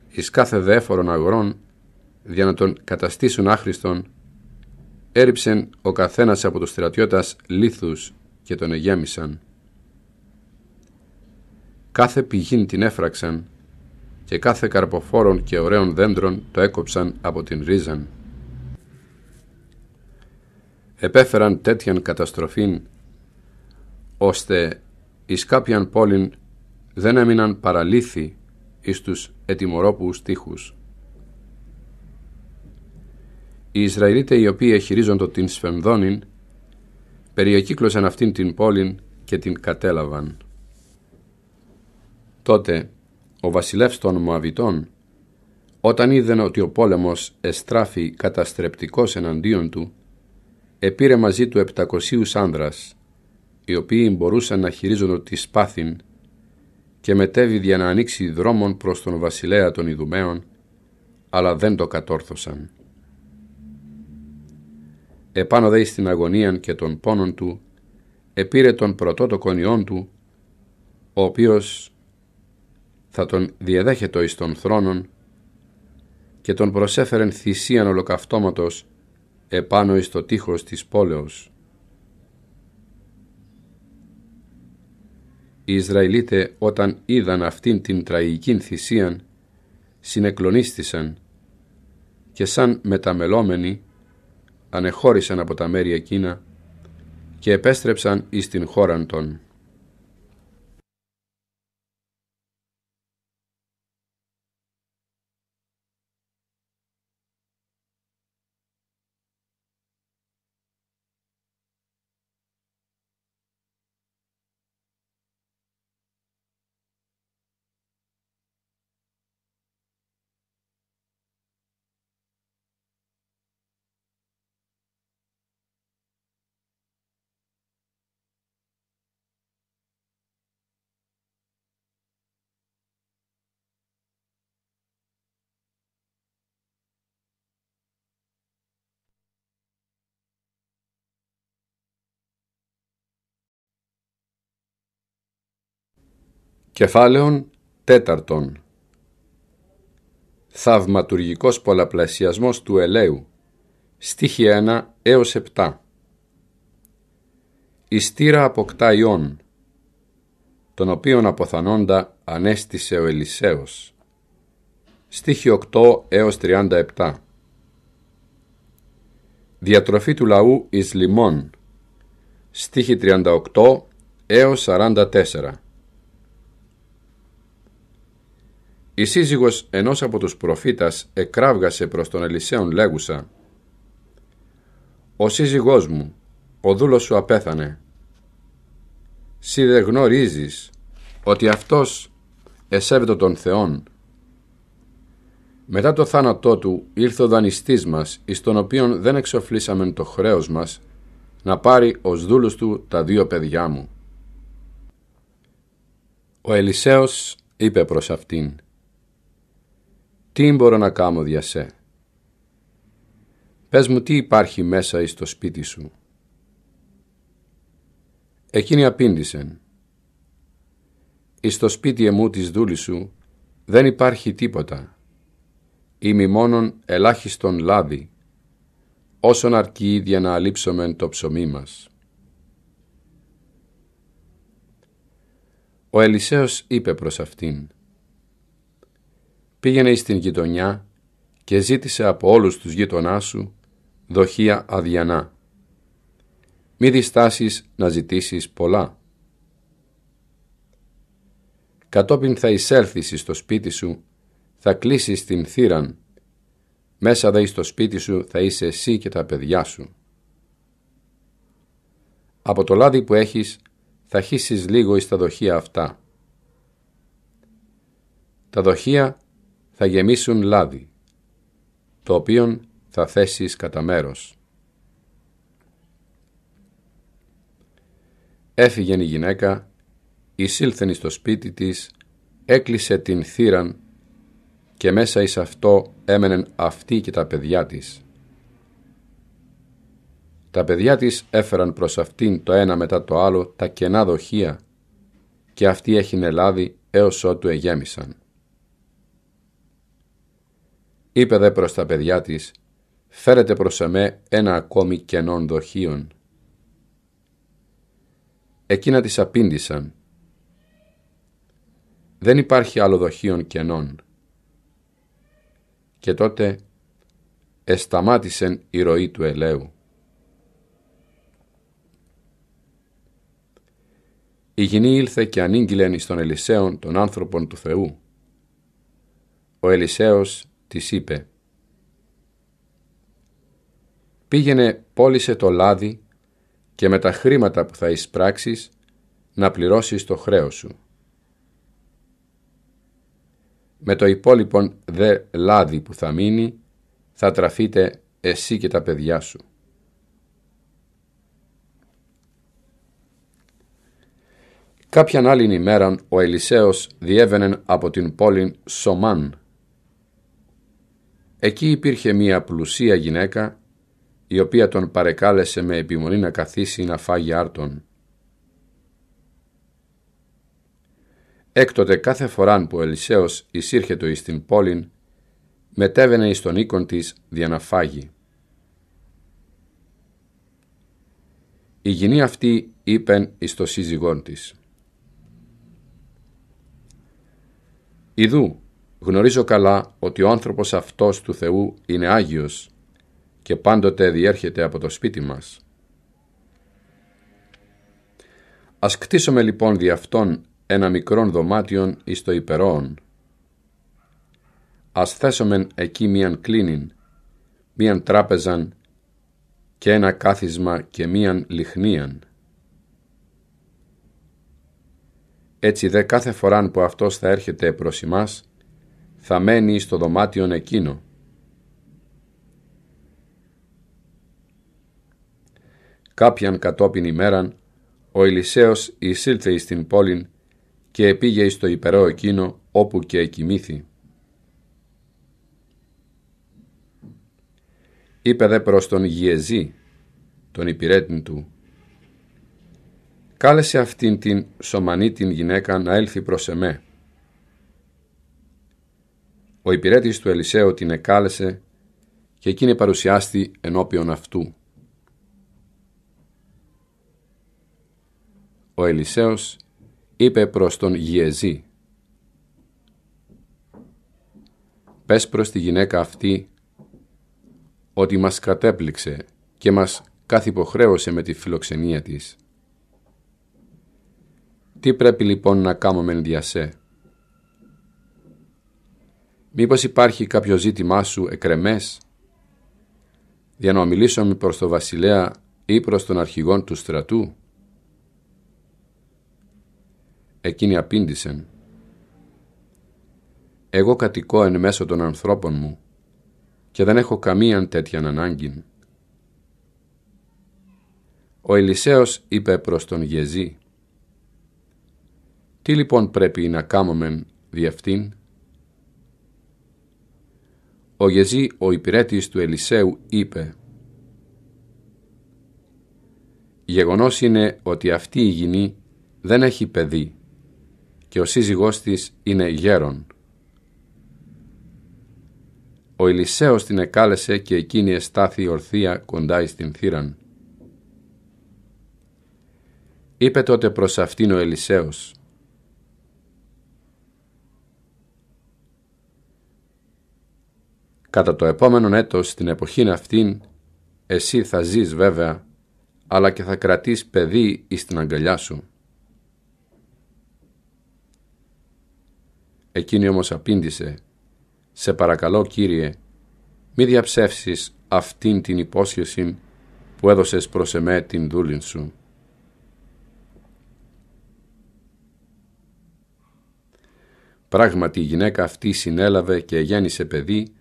εις κάθε δέφορον αγρόν, για να τον καταστήσουν άχρηστον έριψεν ο καθένας από τους στρατιώτας λίθους και τον εγέμισαν. Κάθε πηγήν την έφραξαν και κάθε καρποφόρον και ωραίων δέντρων το έκοψαν από την ρίζαν επέφεραν τέτοιαν καταστροφήν, ώστε εις κάποιαν πόλην δεν έμειναν παραλήθη εις τους ετιμορόπους τείχους. Οι Ισραηλίτες οι οποίοι εχειρίζοντο την Σφεμδόνην, περιεκύκλωσαν αυτήν την πόλην και την κατέλαβαν. Τότε ο βασιλεύς των Μαβιτών όταν είδε ότι ο πόλεμος εστράφει καταστρεπτικός εναντίον του, επήρε μαζί του 700 άνδρας, οι οποίοι μπορούσαν να χειρίζονται τη Σπάθην και μετέβη για να ανοίξει δρόμον προς τον βασιλέα των Ιδουμαίων, αλλά δεν το κατόρθωσαν. Επάνω δε στην αγωνία και των πόνων του, επήρε τον πρωτότοκον του, ο οποίος θα τον διεδέχεται εις των θρόνων και τον προσέφερεν θυσίαν ολοκαυτώματος επάνω εις το τείχος της πόλεως. Οι Ισραηλίτε όταν είδαν αυτήν την τραγική θυσίαν, συνεκλονίστησαν και σαν μεταμελόμενοι ανεχώρησαν από τα μέρη εκείνα και επέστρεψαν εις την χώραν των. Κεφάλαιον τέταρτον Θαυματουργικός πολλαπλασιασμός του ελαίου Στίχη 1 έως 7 Η στήρα αποκτά ιών Τον οποίον αποθανόντα ανέστησε ο Ελισέος Στίχη 8 έως 37 Διατροφή του λαού εις λιμών Στίχη 38 έως 44 Η σύζυγος ενός από τους προφήτας εκράβγασε προς τον Ελισέον λέγουσα «Ο σύζυγός μου, ο δούλος σου απέθανε. Σύ δεν γνωρίζεις ότι αυτός εσέβεται τον Θεόν. Μετά το θάνατό του ήρθε ο δανειστής μας, εις τον οποίον δεν εξοφλήσαμε το χρέος μας, να πάρει ως δούλους του τα δύο παιδιά μου». Ο Ελισέος είπε προς αυτήν τι μπορώ να κάνω για σε. Πες μου τι υπάρχει μέσα εις το σπίτι σου. Εκείνη απήντησεν. Εις το σπίτι εμού της δούλης σου δεν υπάρχει τίποτα. Είμαι μόνον ελάχιστον λάδι, όσον αρκεί για να αλείψομεν το ψωμί μας. Ο Ελισέος είπε προς αυτήν πήγαινε στην γειτονιά και ζήτησε από όλους τους γείτονά σου δοχεία αδιανά. Μη διστάσεις να ζητήσεις πολλά. Κατόπιν θα εισέλθεις στο σπίτι σου, θα κλείσεις την θύραν. Μέσα δε στο σπίτι σου θα είσαι εσύ και τα παιδιά σου. Από το λάδι που έχεις θα χύσεις λίγο εις τα δοχεία αυτά. Τα δοχεία θα γεμίσουν λάδι, το οποίον θα θέσεις κατά μέρος. Έφυγε η γυναίκα, εισήλθεν στο σπίτι της, έκλεισε την θύραν και μέσα εις αυτό έμενεν αυτή και τα παιδιά της. Τα παιδιά της έφεραν προς αυτήν το ένα μετά το άλλο τα κενά δοχεία και αυτή έχει λάδι έως ότου εγέμισαν. Είπε δε προς τα παιδιά της, φέρετε προς εμέ ένα ακόμη κενόν δοχείον. Εκείνα τις απήντησαν, δεν υπάρχει άλλο δοχείον κενών. Και τότε εσταμάτησεν η ροή του ελαίου. Η γηνή ήλθε και ανήγγειλεν εις τον Ελισέον τον άνθρωπον του Θεού. Ο Ελισέος της είπε «Πήγαινε πώλησε το λάδι και με τα χρήματα που θα εισπράξεις να πληρώσεις το χρέος σου. Με το υπόλοιπον δε λάδι που θα μείνει θα τραφείτε εσύ και τα παιδιά σου. Κάποιαν άλλην ημέραν ο Ελισέος διέβαινε από την πόλη Σομάν Εκεί υπήρχε μία πλουσία γυναίκα, η οποία τον παρεκάλεσε με επιμονή να καθίσει να φάγει άρτον. Έκτοτε κάθε φοράν που ο Ελισέος εισήρχετο εις την πόλην, μετέβαινε εις τον οίκον της δια να φάγει. Η γυνή αυτή είπεν εις το σύζυγόν της. «Ιδού, Γνωρίζω καλά ότι ο άνθρωπος αυτός του Θεού είναι Άγιος και πάντοτε διέρχεται από το σπίτι μας. Ας κτίσουμε λοιπόν δι' αυτόν ένα μικρόν δωμάτιον εις το υπερών. Ας θέσομεν εκεί μίαν κλίνην, μίαν τράπεζαν και ένα κάθισμα και μίαν λιχνίαν. Έτσι δε κάθε φοράν που αυτός θα έρχεται προς εμάς, θα μένει στο δωμάτιο εκείνο. Κάποιαν κατόπιν ημέραν, ο Ηλισέος εισήλθε εις την πόλη και επήγε εις το υπερό εκείνο όπου και εκοιμήθη. Είπε δε προς τον Γιεζή, τον υπηρέτη του, «Κάλεσε αυτήν την σωμανή την γυναίκα να έλθει προς εμέ». Ο υπηρέτης του Ελισέου την εκάλεσε και εκείνη παρουσιάστη ενώπιον αυτού. Ο Ελισέος είπε προς τον Γιεζή «Πες προς τη γυναίκα αυτή ότι μας κατέπληξε και μας καθυποχρέωσε με τη φιλοξενία της. Τι πρέπει λοιπόν να κάνουμε μεν διασέ» Μήπως υπάρχει κάποιο ζήτημά σου εκρεμές, για να με προς τον βασιλέα ή προς τον αρχηγόν του στρατού. Εκείνη απήντησεν, εγώ κατοικώ εν μέσω των ανθρώπων μου και δεν έχω καμίαν τέτοιαν ανάγκη. Ο Ελισέος είπε προς τον Γεζή, «Τι λοιπόν πρέπει να κάμομεν διευτήν» Ο Γεζή, ο υπηρέτης του Ελισέου, είπε «Γεγονός είναι ότι αυτή η γυνή δεν έχει παιδί και ο σύζυγός της είναι γέρον. Ο Ελισέος την εκάλεσε και εκείνη εστάθη ορθία κοντά εις την θύραν. Είπε τότε προς αυτήν ο Ελισέος Κατά το επόμενο έτος στην εποχή αυτήν, εσύ θα ζεις βέβαια, αλλά και θα κρατήσεις παιδί εις την αγκαλιά σου. Εκείνη όμως απήντησε, «Σε παρακαλώ Κύριε, μη διαψεύσεις αυτήν την υπόσχεση που έδωσες προς εμέ την δούλην σου». Πράγματι η γυναίκα αυτή συνέλαβε και γέννησε παιδί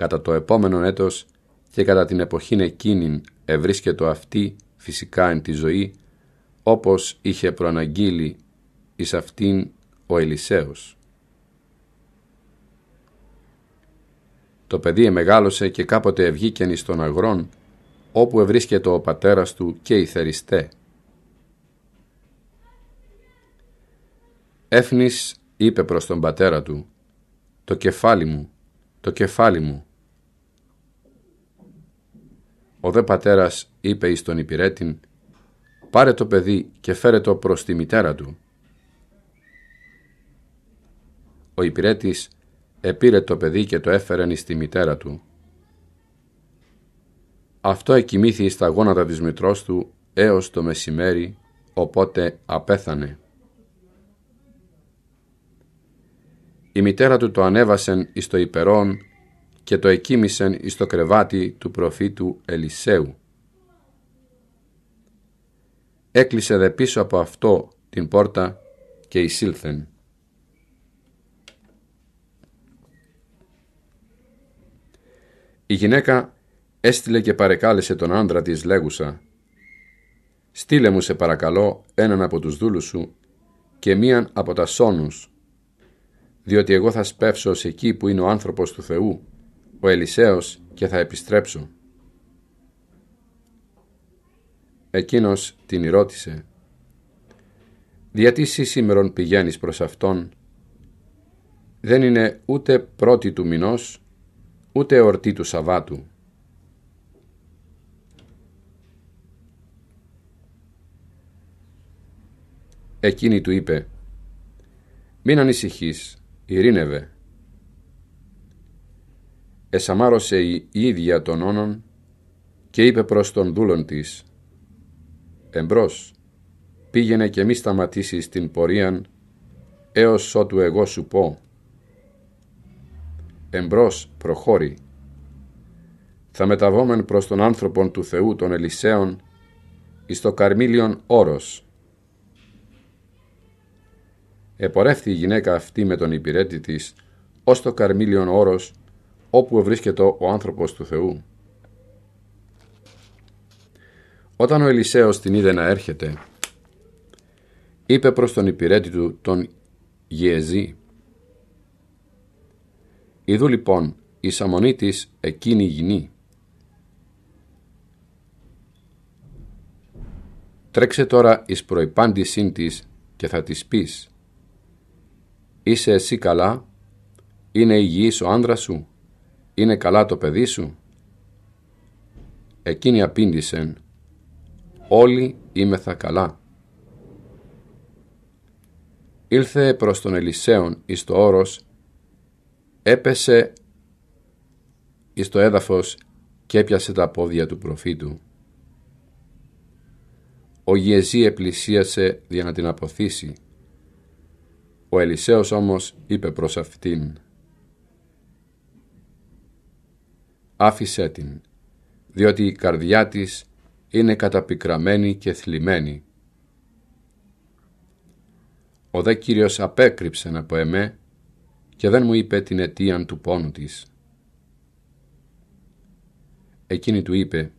κατά το επόμενο έτος και κατά την εποχήν εκείνην ευρίσκετο αυτή φυσικά εν τη ζωή, όπως είχε προαναγγείλει εις αυτήν ο Ελισέος. Το παιδί εμεγάλωσε και κάποτε ευγήκεν εις τον αγρόν, όπου ευρίσκεται ο πατέρας του και η θεριστέ. Έφνης είπε προς τον πατέρα του, «Το κεφάλι μου, το κεφάλι μου, ο δε πατέρας είπε εις τον υπηρέτην «Πάρε το παιδί και φέρε το προς τη μητέρα του». Ο υπηρέτης επήρε το παιδί και το έφερε εις μητέρα του. Αυτό εκοιμήθη στα γόνατα της μητρός του έως το μεσημέρι, οπότε απέθανε. Η μητέρα του το ανέβασεν εις το υπερόν και το εκείμησαν εις το κρεβάτι του προφήτου Ελισέου. Έκλεισε δε πίσω από αυτό την πόρτα και εισήλθεν. Η γυναίκα έστειλε και παρεκάλεσε τον άντρα της λέγουσα «Στείλε μου σε παρακαλώ έναν από τους δούλους σου και μίαν από τα σόνους, διότι εγώ θα σπεύσω σε εκεί που είναι ο άνθρωπος του Θεού ο Ελισέος και θα επιστρέψω. Εκείνος την ρώτησε «Διατί εσύ σήμερον πηγαίνεις προς Αυτόν, δεν είναι ούτε πρώτη του μηνός, ούτε ορτή του Σαββάτου». Εκείνη του είπε «Μην ανησυχείς, ειρήνευε, εσαμάρωσε η ίδια των όνων και είπε προς τον δούλον της «Εμπρός, πήγαινε και μη σταματήσεις την πορεία έως ότου εγώ σου πω». «Εμπρός, προχώρη». Θα μεταβόμεν προς τον άνθρωπον του Θεού των Ελισσαίων εις το Καρμίλιον όρος. Επορεύθη η γυναίκα αυτή με τον υπηρέτη της ως το Καρμίλιον όρος όπου βρίσκεται ο άνθρωπος του Θεού. Όταν ο Ελισέος την είδε να έρχεται, είπε προς τον υπηρέτη του τον Γεζή. Είδου λοιπόν η σαμονή της εκείνη γινή. Τρέξε τώρα εις προϋπάντησήν της και θα της πεις «Είσαι εσύ καλά, είναι υγιής ο άντρας σου» είναι καλά το παιδί σου» Εκείνη απήντησεν «Όλοι είμεθα καλά». Ήλθε προς τον Ελισέον εις το όρος, έπεσε εις το έδαφος και έπιασε τα πόδια του προφήτου. Ο Γιεζή επλησίασε για να την αποθήσει. Ο Ελισέος όμως είπε προς αυτήν άφησέ την, διότι η καρδιά της είναι καταπικραμένη και θλιμμένη. Ο δε Κύριος απέκρυψε από εμέ και δεν μου είπε την αιτία του πόνου της. Εκείνη του είπε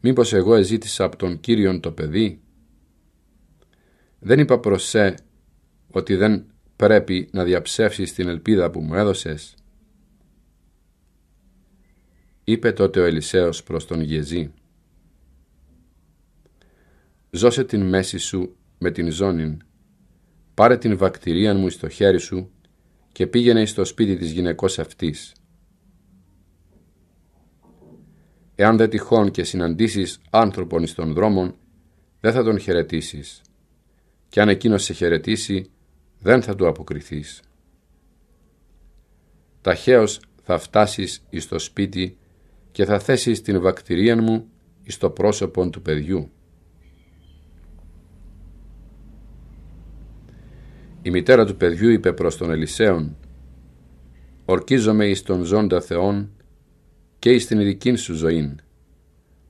«Μήπως εγώ εζήτησα από τον Κύριον το παιδί» δεν είπα προς σε ότι δεν πρέπει να διαψεύσεις την ελπίδα που μου έδωσες» είπε τότε ο Ελισέος προς τον Γεζή «Ζώσε την μέση σου με την ζώνη, πάρε την βακτηρία μου στο χέρι σου και πήγαινε στο σπίτι της γυναικός αυτής. Εάν δεν τυχόν και συναντήσεις άνθρωπον στον δρόμον, δεν θα τον χαιρετήσεις. και αν εκείνος σε χαιρετήσει, δεν θα του αποκριθείς. Ταχαίως θα φτάσεις εις το σπίτι και θα θέσεις την βακτηρία μου εις το πρόσωπο του παιδιού. Η μητέρα του παιδιού είπε προς τον Ελισέον «Ορκίζομαι εις τον ζώντα Θεόν και εις την ειδική σου ζωήν,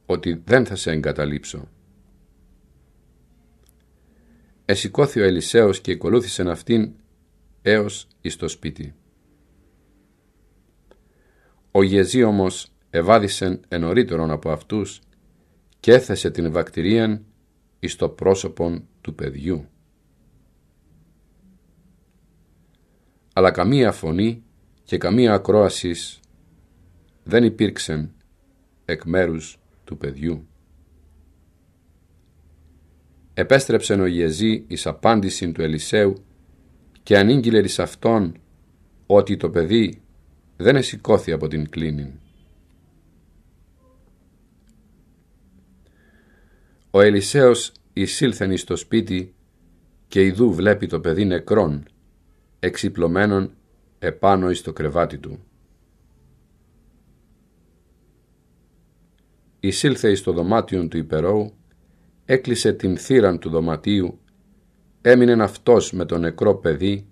ότι δεν θα σε εγκαταλείψω». Εσηκώθη ο Ελισέος και ακολούθησε αυτήν έως εις το σπίτι. Ο Γεζί όμως ευάδησεν ενωρίτερον από αυτούς και έθεσε την βακτηρίαν εις το πρόσωπον του παιδιού. Αλλά καμία φωνή και καμία ακρόασης δεν υπήρξεν εκ μέρους του παιδιού. Επέστρεψε ο Ιεζή εις απάντηση του Ελισέου και ανήγγειλε εις αυτόν ότι το παιδί δεν εσηκώθη από την κλίνην Ο Ελισέος εισήλθεν εις το σπίτι και ειδού βλέπει το παιδί νεκρόν, εξυπλωμένον επάνω εις το κρεβάτι του. Εισήλθε εις το δωμάτιον του υπερώου έκλεισε την θύραν του δωματίου, έμεινε αυτός με το νεκρό παιδί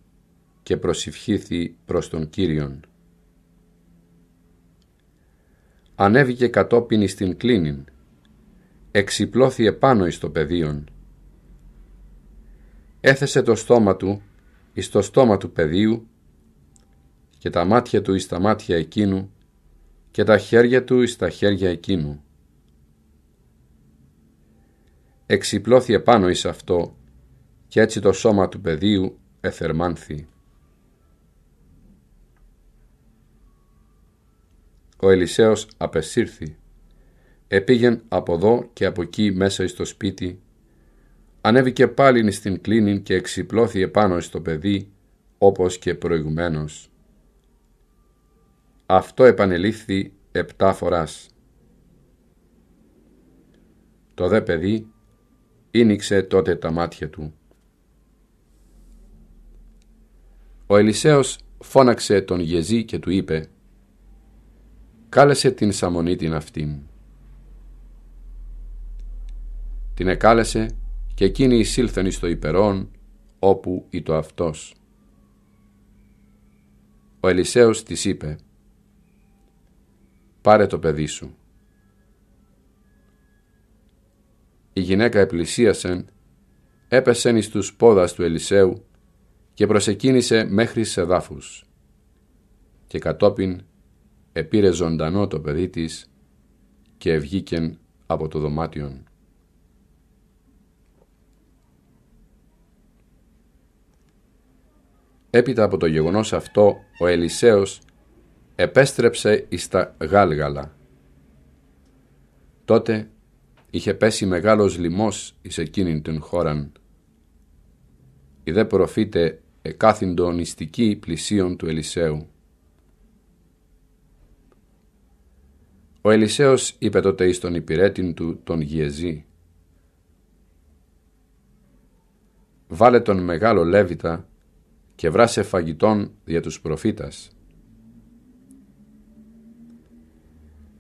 και προσευχήθη προς τον Κύριον. Ανέβηκε κατόπιν στην κλίνην, εξυπλώθη επάνω εις το πεδίον. Έθεσε το στόμα του εις το στόμα του πεδίου και τα μάτια του εις τα μάτια εκείνου και τα χέρια του εις τα χέρια εκείνου εξυπλώθη επάνω εις αυτό και έτσι το σώμα του παιδίου εθερμάνθη. Ο Ελισέος απεσύρθη. Επήγεν από εδώ και από εκεί μέσα στο σπίτι. Ανέβηκε πάλιν στην κλίνη και εξυπλώθη επάνω στο παιδί όπως και προηγουμένως. Αυτό επανελήφθη επτά φοράς. Το δε παιδί ίνιξε τότε τα μάτια του. Ο Ελισέος φώναξε τον Γεζή και του είπε «Κάλεσε την Σαμονή την αυτήν». Την εκάλεσε και εκείνη εισήλθαν στο υπερόν όπου ήτο αυτός. Ο Ελισέος της είπε «Πάρε το παιδί σου». η γυναίκα επλησίασεν, έπεσεν εις τους πόδας του Ελισαίου και προσεκίνησε μέχρι σε δάφους. Και κατόπιν επήρε ζωντανό το παιδί της και ευγήκεν από το δωμάτιον. Έπειτα από το γεγονός αυτό ο Ελισέος επέστρεψε εις τα Γάλγαλα. Τότε είχε πέσει μεγάλος λοιμός εις εκείνην την χώραν. Η δε προφήτε εκάθυντο νηστική πλησίον του Ελισάίου. Ο Ελισέος είπε τότε εις τον υπηρέτην του τον Γιεζή «Βάλε τον μεγάλο Λέβητα και βράσε φαγητόν δια τους προφήτας».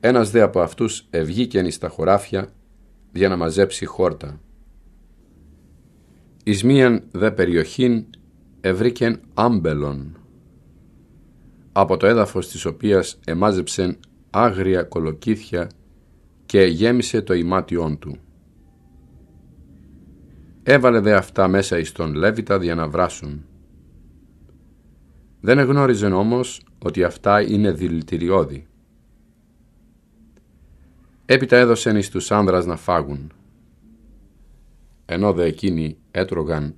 Ένας δε από αυτούς ευγήκεν εις τα χωράφια για να μαζέψει χόρτα. Εις μίαν δε περιοχήν ευρήκεν άμπελον, από το έδαφος της οποίας εμάζεψεν άγρια κολοκύθια και γέμισε το ημάτιόν του. Έβαλε δε αυτά μέσα εις τον Λέβητα για να βράσουν. Δεν εγνώριζεν όμως ότι αυτά είναι δηλητηριώδη. Έπειτα έδωσεν εις τους άνδρας να φάγουν. Ενώ δε εκείνοι έτρωγαν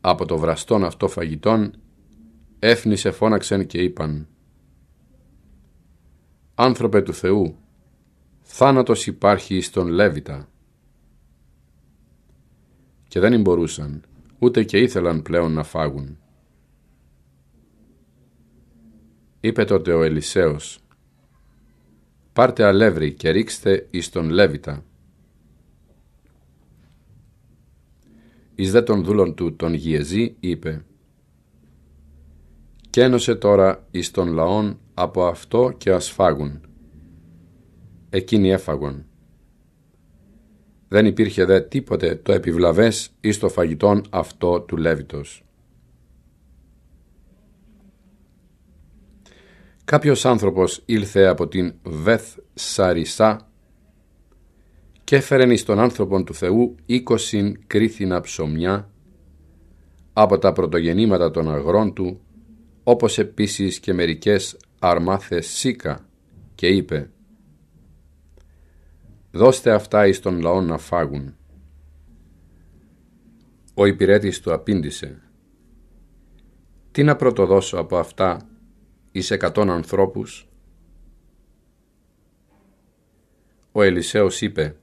από το βραστόν αυτό φαγητόν, έφνησε φώναξεν και είπαν «Άνθρωπε του Θεού, θάνατος υπάρχει εις τον Λέβητα». Και δεν μπορούσαν, ούτε και ήθελαν πλέον να φάγουν. Είπε τότε ο Ελισέος πάρτε αλεύρι και ρίξτε εις τον Λέβητα. Εις δε τον δούλων του τον Γιεζή είπε «Κένωσε τώρα εις τον λαόν από αυτό και ασφάγουν. φάγουν». Εκείνοι έφαγον. Δεν υπήρχε δε τίποτε το επιβλαβές εις το φαγητόν αυτό του Λέβητος. Κάποιος άνθρωπος ήλθε από την Βεθ Σαρισά και έφερεν εις τον άνθρωπον του Θεού είκοσιν κρίθινα ψωμιά από τα πρωτογενήματα των αγρών του, όπως επίσης και μερικές αρμάθες σίκα και είπε «Δώστε αυτά εις τον λαό να φάγουν». Ο υπηρέτης του απήντησε «Τι να πρωτοδώσω από αυτά εις εκατόν ανθρώπους. Ο Ελισέος είπε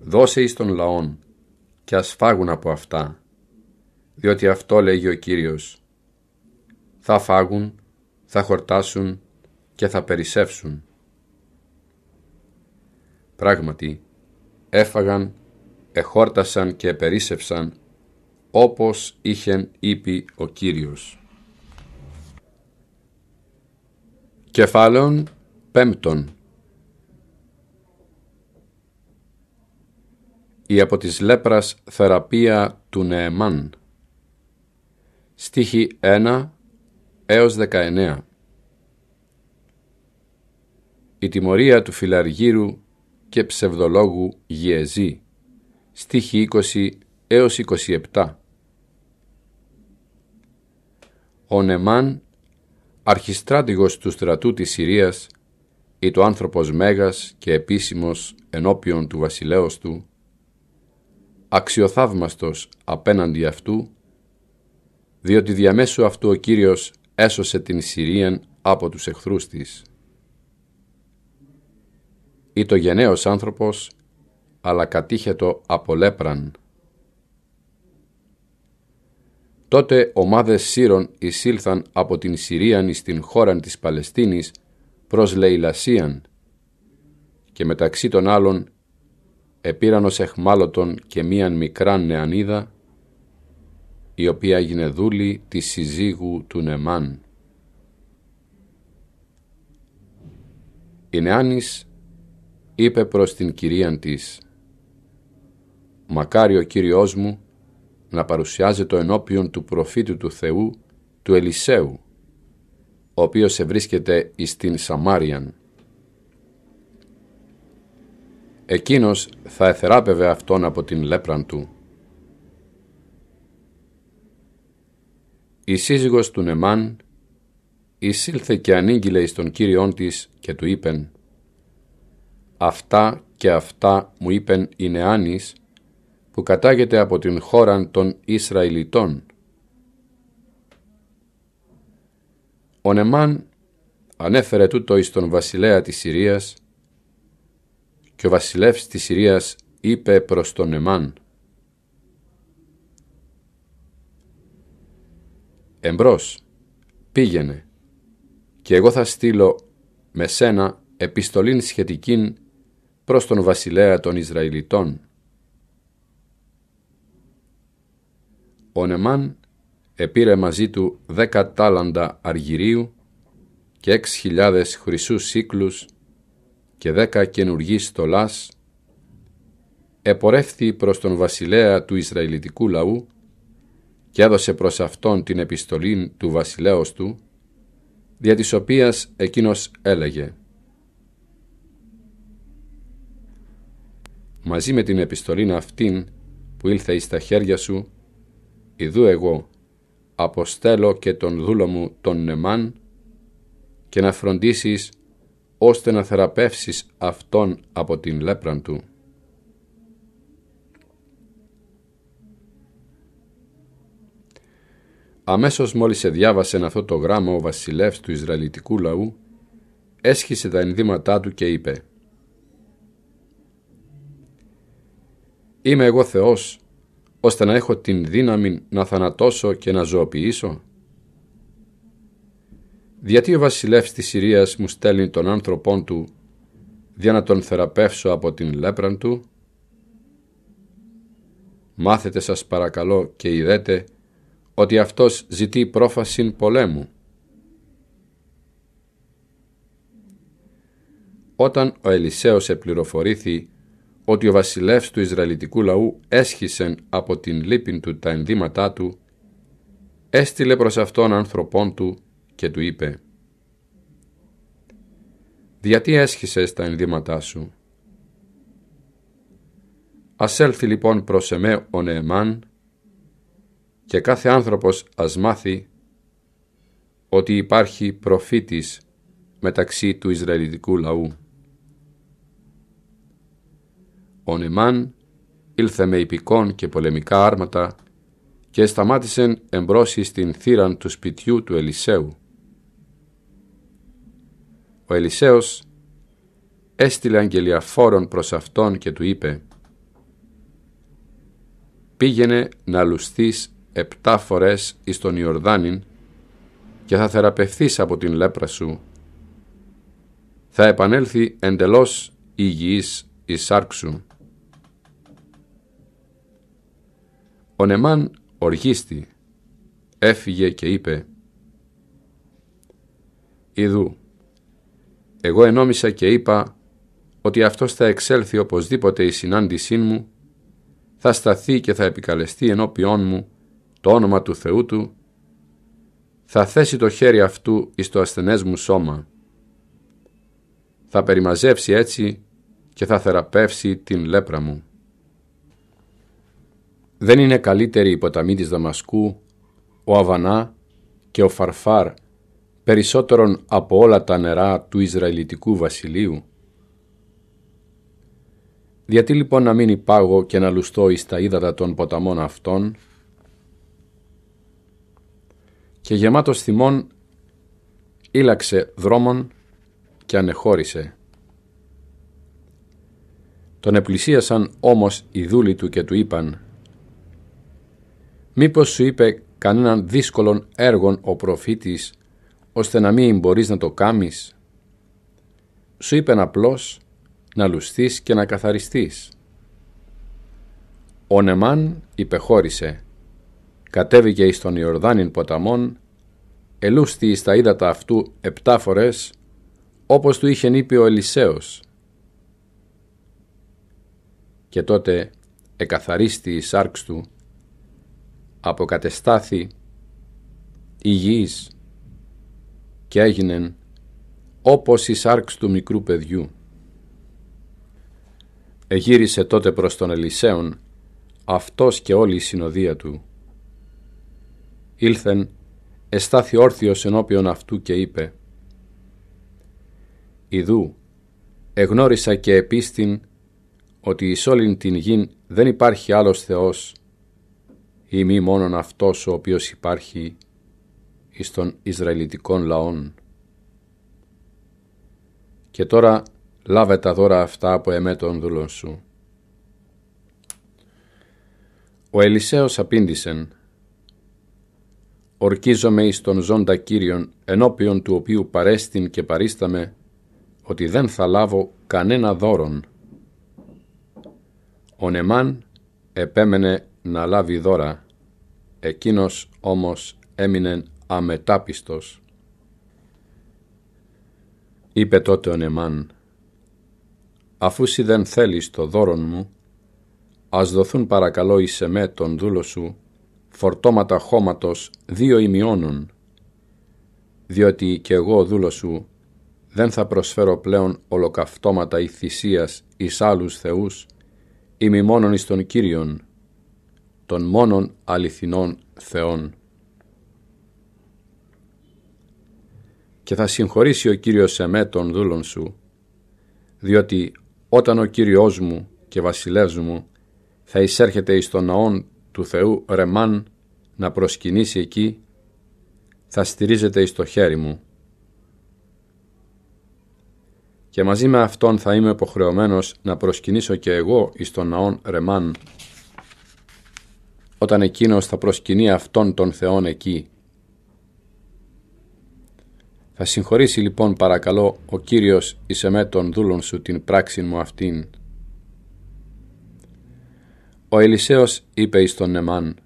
«Δώσε εις των λαών και ας φάγουν από αυτά, διότι αυτό λέγει ο Κύριος. Θα φάγουν, θα χορτάσουν και θα περισσεύσουν». Πράγματι, έφαγαν, εχόρτασαν και περισσεύσαν όπως είχεν είπε ο Κύριος. Κεφάλαιον πέμπτον Η από της λέπρας θεραπεία του Νεεμάν Στοίχη 1 έως 19 Η τιμωρία του φιλαργύρου και ψευδολόγου Γιεζή Στοίχη 20 έως 27 Ο Νεμάν αρχιστράτηγος του στρατού της Συρίας, το άνθρωπος μέγας και επίσημος ενώπιον του βασιλέως του, αξιοθαύμαστος απέναντι αυτού, διότι διαμέσου αυτού ο Κύριος έσωσε την Συρίαν από τους εχθρούς της. το γενναίος άνθρωπος, αλλά κατήχετο από λέπραν, Τότε ομάδες Σύρων εισήλθαν από την Συρίαν στην χώρα της Παλαιστίνης προς Λεϊλασίαν και μεταξύ των άλλων επήραν ως εχμάλωτον και μίαν μικράν νεανίδα η οποία έγινε δούλη της συζύγου του Νεμάν. Η νεάνης είπε προς την κυρίαν της «Μακάρι ο Κύριός μου, να παρουσιάζεται ενώπιον του προφήτου του Θεού, του Ελισαίου. ο οποίος ευρίσκεται εις την Σαμάριαν. Εκείνος θα εθεράπευε αυτόν από την λέπραν του. Η σύζυγος του Νεμάν εισήλθε και ανήγγειλε εις τον Κύριόν της και του είπεν «Αυτά και αυτά μου είπεν οι νεάνης, που κατάγεται από την χώρα των Ισραηλιτών. Ο Νεμάν ανέφερε τούτο εις τον βασιλέα της Συρίας και ο βασιλεύς της Συρίας είπε προς τον Νεμάν «Εμπρός, πήγαινε και εγώ θα στείλω με σένα επιστολήν σχετικήν προς τον βασιλέα των Ισραηλιτών». ο Νεμάν επήρε μαζί του δέκα τάλαντα αργυρίου και έξι χιλιάδες χρυσούς σύκλους και δέκα καινούργη στολάς, επορεύθη προς τον βασιλέα του Ισραηλιτικού λαού και έδωσε προς αυτόν την επιστολή του βασιλέως του, δια της οποίας εκείνος έλεγε «Μαζί με την επιστολή αυτήν που ήλθε εις τα χέρια σου, Ιδού εγώ αποστέλω και τον δούλο μου τον Νεμάν και να φροντίσεις ώστε να θεραπεύσεις αυτόν από την λέπραν του. Αμέσως μόλις διαβασε αυτό το γράμμα ο βασιλεύς του Ισραηλιτικού λαού, έσχισε τα ενδύματά του και είπε «Είμαι εγώ Θεός ώστε να έχω την δύναμη να θανατώσω και να ζωοποιήσω. Γιατί ο βασιλεύς της Συρίας μου στέλνει τον άνθρωπόν του για να τον θεραπεύσω από την λέπραν του. Μάθετε σας παρακαλώ και ιδέτε ότι αυτός ζητεί πρόφασιν πολέμου. Όταν ο Ελισέος επληροφορήθη ότι ο βασιλεύς του Ισραηλιτικού λαού έσχισε από την λύπη του τα ενδύματά του, έστειλε προς αυτόν ανθρωπόν του και του είπε «Διατί έσχισες τα ενδύματά σου» Ας έλθει λοιπόν προς εμέ ο Νεεμάν και κάθε άνθρωπος ας μάθει ότι υπάρχει προφήτης μεταξύ του Ισραηλιτικού λαού ο λοιπόν, Νεμάν ήλθε με υπηκόν και πολεμικά άρματα και σταμάτησε εμπρόσι στην θύραν του σπιτιού του Ελισέου. Ο Ελισέος έστειλε αγγελιαφόρον προς αυτόν και του είπε «Πήγαινε να λουστείς επτά φορές εις τον Ιορδάνην και θα θεραπευθείς από την λέπρα σου. Θα επανέλθει εντελώς υγιής η σάρξου. Ο Νεμάν οργίστη, έφυγε και είπε «Ιδού, εγώ ενόμισα και είπα ότι αυτός θα εξέλθει οπωσδήποτε η συνάντησή μου, θα σταθεί και θα επικαλεστεί ενώπιόν μου το όνομα του Θεού του, θα θέσει το χέρι αυτού εις το ασθενές μου σώμα, θα περιμαζεύσει έτσι και θα θεραπεύσει την λέπρα μου». Δεν είναι καλύτεροι οι ποταμοί της Δαμασκού, ο Αβανά και ο Φαρφάρ περισσότερον από όλα τα νερά του Ισραηλιτικού βασιλείου. Γιατί λοιπόν να μην υπάγω και να λουστώ εις τα ύδατα των ποταμών αυτών και γεμάτος θυμών ήλαξε δρόμον και ανεχώρησε. Τον επλησίασαν όμως οι δούλοι του και του είπαν Μήπως σου είπε κανέναν δύσκολον έργον ο προφήτης, ώστε να μην μπορείς να το κάμεις. Σου είπε απλώς να λουστείς και να καθαριστείς. Ο Νεμάν υπεχώρησε, κατέβηκε εις τον Ιορδάνιν ποταμόν, ελούστη εις τα ύδατα αυτού επτά φορές, όπως του είχε είπε ο Ελισέος. Και τότε εκαθαρίστη η σάρξ του αποκατεστάθη υγιής και έγινε όπως η σάρξ του μικρού παιδιού. Εγύρισε τότε προς τον Ελισέον αυτός και όλη η συνοδεία του. Ήλθεν, εστάθη όρθιος ενώπιον αυτού και είπε «Ιδού, εγνώρισα και επίστην ότι εις όλην την γην δεν υπάρχει άλλος Θεός ή μη μόνον αυτός ο οποίος υπάρχει εις των Ισραηλιτικών λαών. Και τώρα λάβε τα δώρα αυτά από εμέ τον δούλον σου. Ο Ελισέος απήντησεν «Ορκίζομαι εις τον ζώντα Κύριον, ενώπιον του οποίου παρέστην και παρίσταμε, ότι δεν θα λάβω κανένα δώρον». Ο Νεμάν επέμενε να λάβει δώρα, εκείνος όμως έμεινε αμετάπιστος. Είπε τότε ο Νεμάν, «Αφού σι δεν θέλεις το δώρον μου, ας δοθούν παρακαλώ εις εμέ τον δούλο σου φορτώματα χώματος δύο ημιώνων, διότι κι εγώ δούλος σου δεν θα προσφέρω πλέον ολοκαυτώματα ή θυσίας εις άλλους θεούς, μη μόνον εις τον Κύριον, των μόνων αληθινών θεών. Και θα συγχωρήσει ο Κύριος μέ τον δούλων σου, διότι όταν ο Κύριος μου και βασιλεύς μου θα εισέρχεται εις τον ναόν του Θεού Ρεμάν να προσκυνήσει εκεί, θα στηρίζεται εις το χέρι μου. Και μαζί με αυτόν θα είμαι υποχρεωμένος να προσκυνήσω και εγώ εις τον ναόν Ρεμάν όταν εκείνος θα προσκυνεί αυτόν τον Θεόν εκεί. Θα συγχωρήσει λοιπόν παρακαλώ ο Κύριος εις εμέ των δούλων σου την πράξη μου αυτήν. Ο Ελισέος είπε εις τον Νεμάν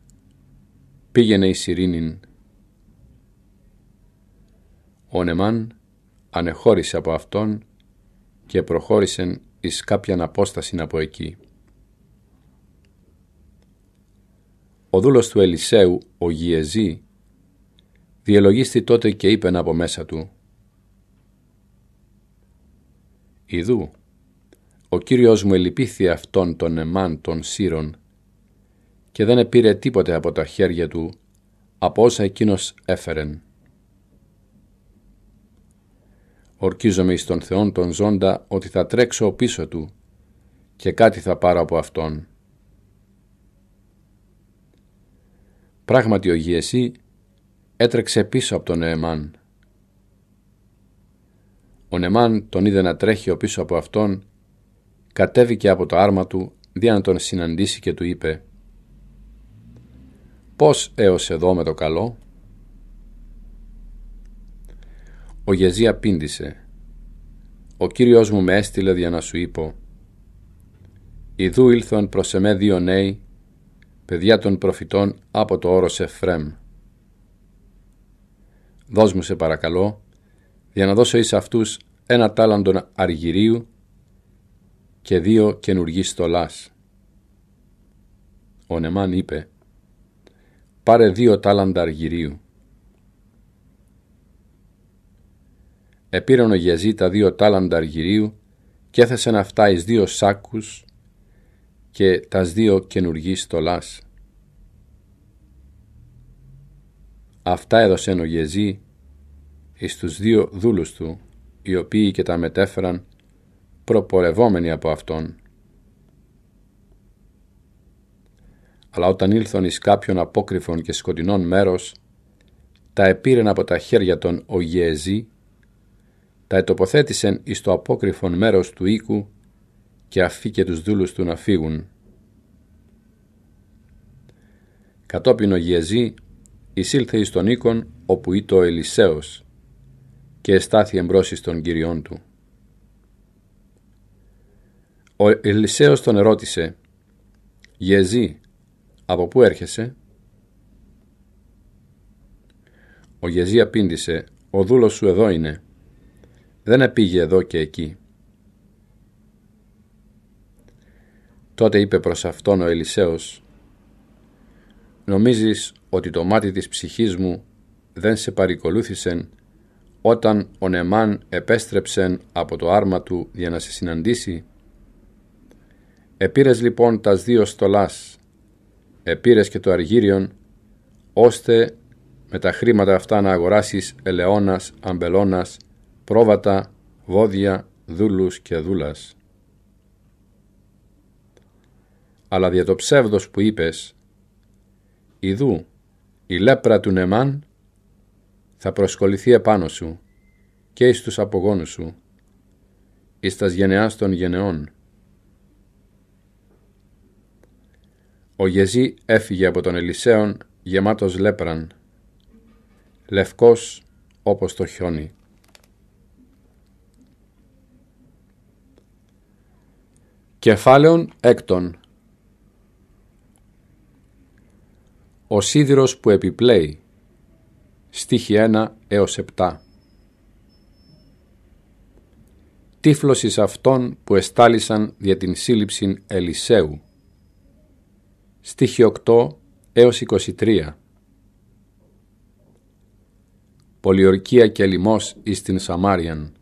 «Πήγαινε η ειρήνην». Ο Νεμάν ανεχώρησε από αυτόν και προχώρησε εις κάποιαν απόσταση από εκεί. Ο δούλος του Ελισέου, ο Γιεζή, διελογίστη τότε και είπε από μέσα του «Ιδού, ο Κύριος μου ελυπήθη αυτόν τον εμάν των σύρων και δεν επήρε τίποτε από τα χέρια του από όσα εκείνος έφερεν. Ορκίζομαι εις τον Θεόν τον ζώντα ότι θα τρέξω πίσω του και κάτι θα πάρω από αυτόν. Πράγματι ο Γιεσί έτρεξε πίσω από τον Νεεμάν. Ο Νεμάν τον είδε να τρέχει ο πίσω από αυτόν, κατέβηκε από το άρμα του, δια να τον συναντήσει και του είπε «Πώς έως εδώ με το καλό» Ο Γεζί απήντησε «Ο Κύριος μου με έστειλε για να σου είπω Ιδού ήλθον προς εμέ δύο νέοι παιδιά των προφητών από το όρος Εφραίμ. Δώσ' μου σε παρακαλώ, για να δώσω εις αυτούς ένα τάλαντον αργυρίου και δύο καινουργείς στολάς. Ο Νεμάν είπε, πάρε δύο τάλαντα αργυρίου. Επήραν ο Γεζή τα δύο τάλαντα αργυρίου και έθεσαν αυτά εις δύο σάκους και τας δύο καινουργή στολάς. Αυτά έδωσε ο Γεζή εις τους δύο δούλους του, οι οποίοι και τα μετέφεραν προπορευόμενοι από αυτόν. Αλλά όταν ήλθαν εις κάποιον απόκριφων και σκοτεινών μέρος, τα επήρεν από τα χέρια των ο Γεζή, τα ετοποθέτησεν εις το απόκριφον μέρος του οίκου και αφήκε τους δούλους του να φύγουν. Κατόπιν ο Γεζή εισήλθε εις τον οίκον όπου ήτο ο Ελισσέος και εστάθη εμπρός των κυριών του. Ο Ελισσέος τον ερώτησε «Γεζή, από πού έρχεσαι» Ο Γεζή απήντησε «Ο δούλος σου εδώ είναι, δεν επήγε εδώ και εκεί». Τότε είπε προς αυτόν ο Ελισέος «Νομίζεις ότι το μάτι της ψυχής μου δεν σε παρικολούθησεν όταν ο Νεμάν επέστρεψεν από το άρμα του για να σε συναντήσει» Επήρες λοιπόν τας δύο στολάς, επήρες και το αργύριον, ώστε με τα χρήματα αυτά να αγοράσεις ελαιώνας, αμπελώνας, πρόβατα, βόδια, δούλους και δούλας. αλλά δια το ψεύδος που είπες, «Ιδού, η λέπρα του Νεμάν θα προσκοληθεί επάνω σου και εις τους απογόνους σου, εις τας γενεάς των γενεών». Ο Γεζή έφυγε από τον Ελισέον γεμάτος λέπραν, λευκός όπως το χιόνι. Κεφάλαιον έκτον Ο σίδηρος που επιπλέει. Στίχη 1 έως 7. Τύφλωσης αυτών που εστάλησαν για την σύλληψη Ελισέου. Στίχη 8 έως 23. Πολιορκία και λοιμός εις την Σαμάριαν.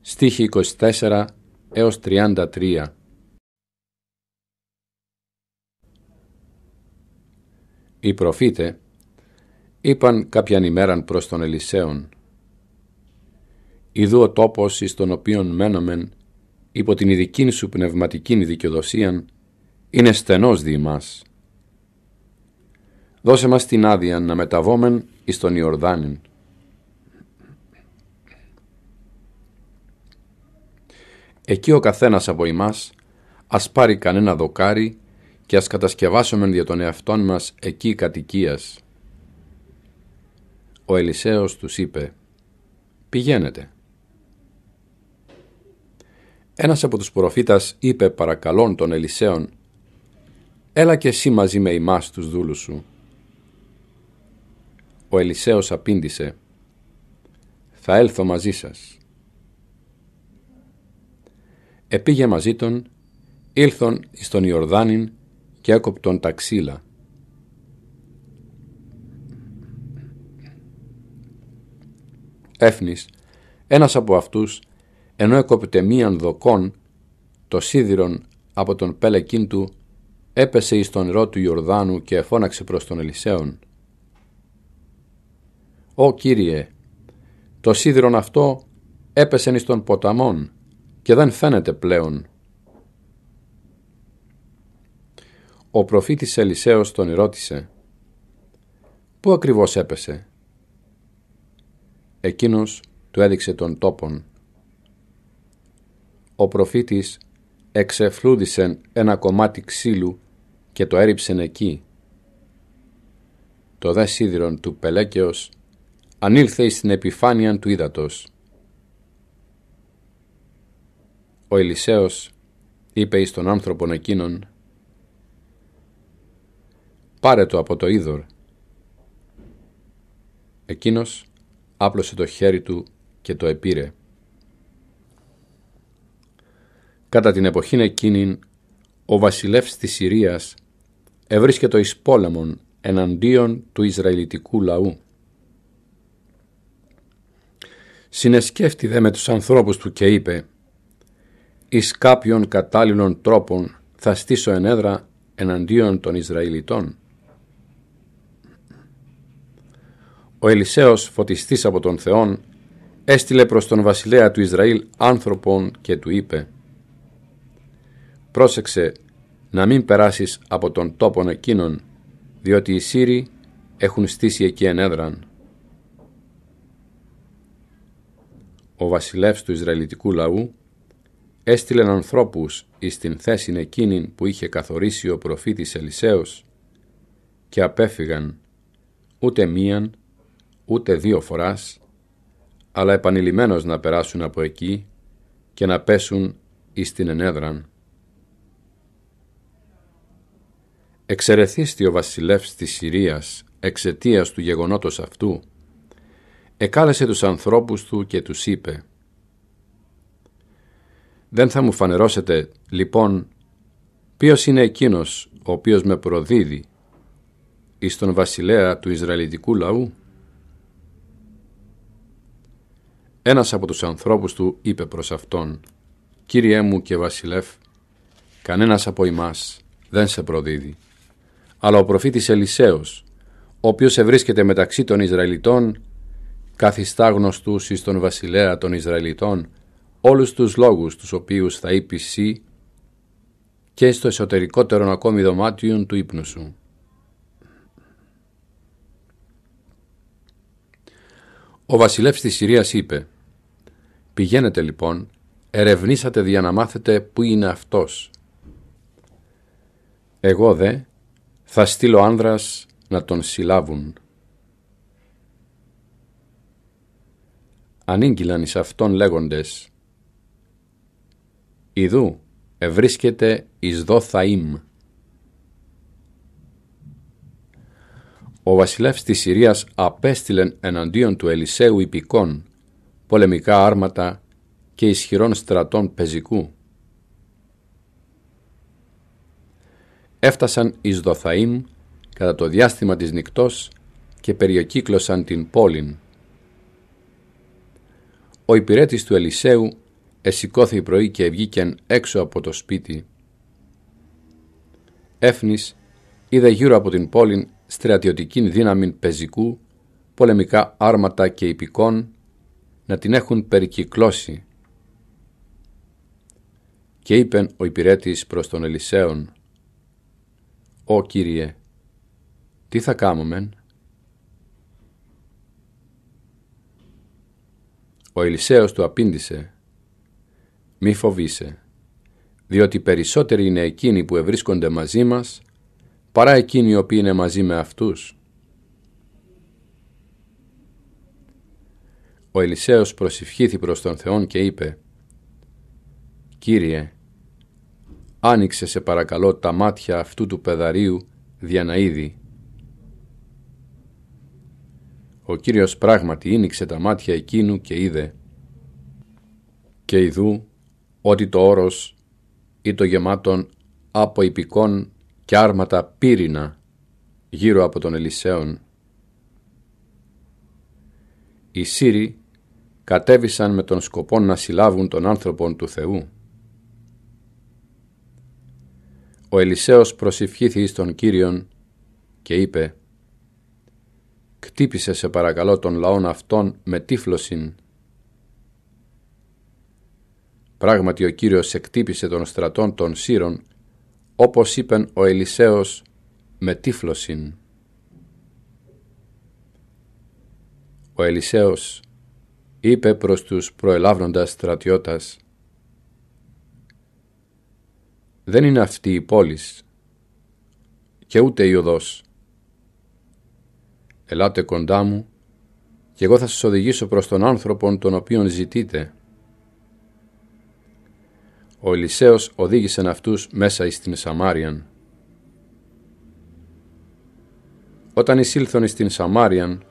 Στίχη 24 έως 33. οι προφήτε είπαν κάποιαν ημέραν προς τον Ελισσέον «Ιδού ο τόπος εις τον οποίον μένομεν υπό την ειδική σου πνευματική δικαιοδοσία είναι στενός δι' Δώσε μας την άδεια να μεταβόμεν εις τον Ιορδάνην. Εκεί ο καθένας από εμάς ας πάρει κανένα δοκάρι και ας κατασκευάσουμε δια των εαυτών μας εκεί κατοικίας. Ο Ελισέος τους είπε «Πηγαίνετε». Ένας από τους προφήτας είπε παρακαλών των Ελισέων «Έλα και εσύ μαζί με ημάς τους δούλους σου». Ο Ελισέος απήντησε «Θα έλθω μαζί σας». Επήγε μαζί τον, ήλθον στον τον Ιορδάνην και έκοπτον τα ξύλα. Έφνης, ένας από αυτούς, ενώ έκοπτε μίαν δοκόν, το σίδηρον από τον πέλεκίν του, έπεσε εις τον νερό του Ιορδάνου και εφώναξε προς τον Ελισέον. «Ω Κύριε, το σίδηρον αυτό έπεσε εις τον ποταμόν και δεν φαίνεται πλέον ο προφήτης Ελισέος τον ρώτησε: «Πού ακριβώς έπεσε» Εκείνος του έδειξε τον τόπον. Ο προφήτης εξεφλούδισε ένα κομμάτι ξύλου και το έριψε εκεί. Το δε σίδηρον του πελέκεως ανήλθε στην επιφάνεια του ύδατος. Ο Ελισέος είπε εις τον άνθρωπον εκείνον πάρε το από το είδωρ. Εκείνος άπλωσε το χέρι του και το επήρε. Κατά την εποχή εκείνη, ο βασιλεύς της Συρίας εύρισκε το πόλεμον εναντίον του Ισραηλιτικού λαού. Συνεσκέφτη δε με τους ανθρώπους του και είπε «Εις κάποιον κατάλληλων τρόπων θα στήσω ενέδρα εναντίον των Ισραηλιτών». ο Ελισέος φωτιστής από τον Θεόν έστειλε προς τον βασιλέα του Ισραήλ άνθρωπον και του είπε «Πρόσεξε να μην περάσεις από τον τόπον εκείνον, διότι οι Σύριοι έχουν στήσει εκεί ενέδραν». Ο βασιλεύς του Ισραηλιτικού λαού έστειλε ανθρώπους εις την θέση εκείνη που είχε καθορίσει ο προφήτης Ελισέος και απέφυγαν ούτε μίαν ούτε δύο φοράς, αλλά επανειλημμένος να περάσουν από εκεί και να πέσουν εις την ενέδραν. Εξαιρεθίστη ο βασιλεύς της Συρίας εξαιτίας του γεγονότος αυτού, εκάλεσε τους ανθρώπους του και τους είπε «Δεν θα μου φανερώσετε, λοιπόν, ποιος είναι εκείνος ο οποίος με προδίδει εις τον βασιλέα του Ισραηλιτικού λαού» Ένας από τους ανθρώπους του είπε προς αυτόν «Κύριέ μου και βασιλεύ, κανένας από εμάς δεν σε προδίδει, αλλά ο προφήτης Ελισέος, ο οποίος ευρίσκεται μεταξύ των Ισραηλιτών, καθιστά γνωστούς εις τον βασιλέα των Ισραηλιτών όλους τους λόγους τους οποίους θα είπε εσύ και στο εσωτερικότερο ακόμη δωμάτιον του ύπνου σου. Ο βασιλεύς της Συρίας είπε Πηγαίνετε λοιπόν, ερευνήσατε για να μάθετε πού είναι αυτός. Εγώ δε θα στείλω άνδρας να τον συλλάβουν. Ανήγγυλαν εις αυτόν λέγοντες «Ιδού ευρίσκεται εις Ο βασιλεύς της Συρίας απέστειλεν εναντίον του Ελισέου υπηκόν πολεμικά άρματα και ισχυρών στρατών πεζικού. Έφτασαν εις Δοθαΐμ κατά το διάστημα της νυχτός και περιοκύκλωσαν την πόλη. Ο υπηρέτης του Ελισέου εσηκώθη πρωί και βγήκεν έξω από το σπίτι. Έφνης είδε γύρω από την πόλη στρατιωτική δύναμη πεζικού, πολεμικά άρματα και υπηκών να την έχουν περικυκλώσει. Και είπε ο υπηρέτης προς τον Ελισέον, «Ω Κύριε, τι θα κάνουμε. Ο Ελισέος του απήντησε «Μη φοβήσε, διότι περισσότεροι είναι εκείνοι που ευρίσκονται μαζί μας παρά εκείνοι οι οποίοι είναι μαζί με αυτούς. Ο Ελισέος προσευχήθη προς τον Θεόν και είπε «Κύριε, άνοιξε σε παρακαλώ τα μάτια αυτού του παιδαρίου Διαναίδη». Ο Κύριος πράγματι ίνιξε τα μάτια εκείνου και είδε και ειδού ότι το όρος ή το γεμάτον από υπηκόν και άρματα πύρινα γύρω από τον Ελισέον. Η Σύρη κατέβησαν με τον σκοπό να συλλάβουν τον άνθρωπο του Θεού. Ο Ελισσέος προσευχήθη στον Κύριον και είπε «Κτύπησε σε παρακαλώ τον λαόν αυτόν με τύφλωσιν». Πράγματι ο Κύριος εκτύπησε τον στρατών των Σύρων όπως είπεν ο Ελισσέος, με τύφλωσιν. Ο Ελισέος είπε προς τους προελάβνοντας στρατιώτας «Δεν είναι αυτή η πόλης και ούτε η οδός. Ελάτε κοντά μου και εγώ θα σας οδηγήσω προς τον άνθρωπον τον οποίον ζητείτε». Ο Ελισέος οδήγησε αυτούς μέσα εις την Σαμάριαν. Όταν εισήλθον εις την Σαμάριαν,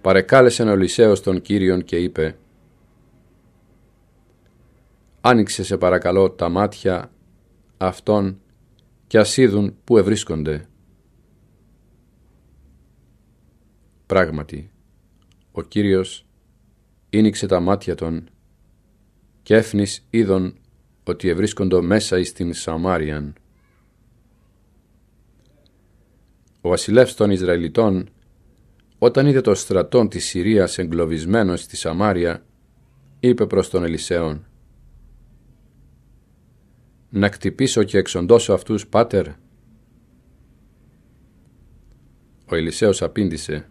Παρεκάλεσε ο Λυσαίος τον Κύριον και είπε «Άνοιξε σε παρακαλώ τα μάτια αυτών και ας είδουν πού ευρίσκονται». Πράγματι, ο Κύριος ίνιξε τα μάτια των και έφνης είδων ότι ευρίσκοντο μέσα εις την Σαμάριαν. Ο βασιλεύς των Ισραηλιτών όταν είδε το στρατόν της Συρίας εγκλωβισμένος στη Σαμάρια, είπε προς τον Ελισέον «Να κτυπήσω και εξοντώσω αυτούς, πάτερ» Ο Ελισέος απήντησε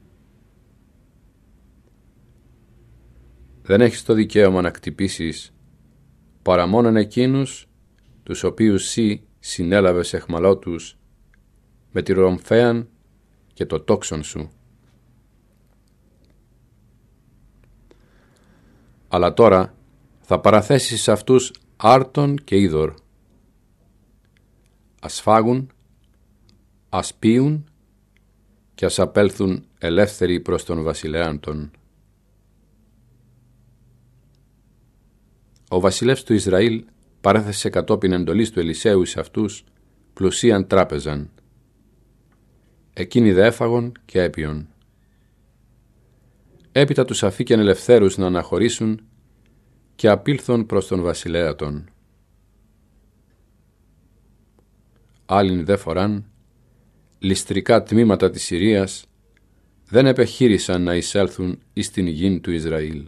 «Δεν έχεις το δικαίωμα να κτυπήσεις παρά μόνον εκείνους τους οποίους σύ συνέλαβες εχμαλώτους με τη ρομφέαν και το τόξον σου». αλλά τώρα θα παραθέσεις σε αυτούς άρτον και είδωρ. Ας φάγουν, ας πείουν και ας απέλθουν ελεύθεροι προς τον βασιλέαν τον. Ο βασιλεύς του Ισραήλ παρέθεσε κατόπιν εντολής του Ελισέου σε αυτούς πλουσίαν τράπεζαν. Εκείνοι δε έφαγον και έπιον. Έπειτα τους αφήκαν ελευθέρους να αναχωρήσουν και απήλθον προς τον βασιλέα των. Άλλην δε φοράν, ληστρικά τμήματα της Συρίας δεν επεχείρησαν να εισέλθουν εις την του Ισραήλ.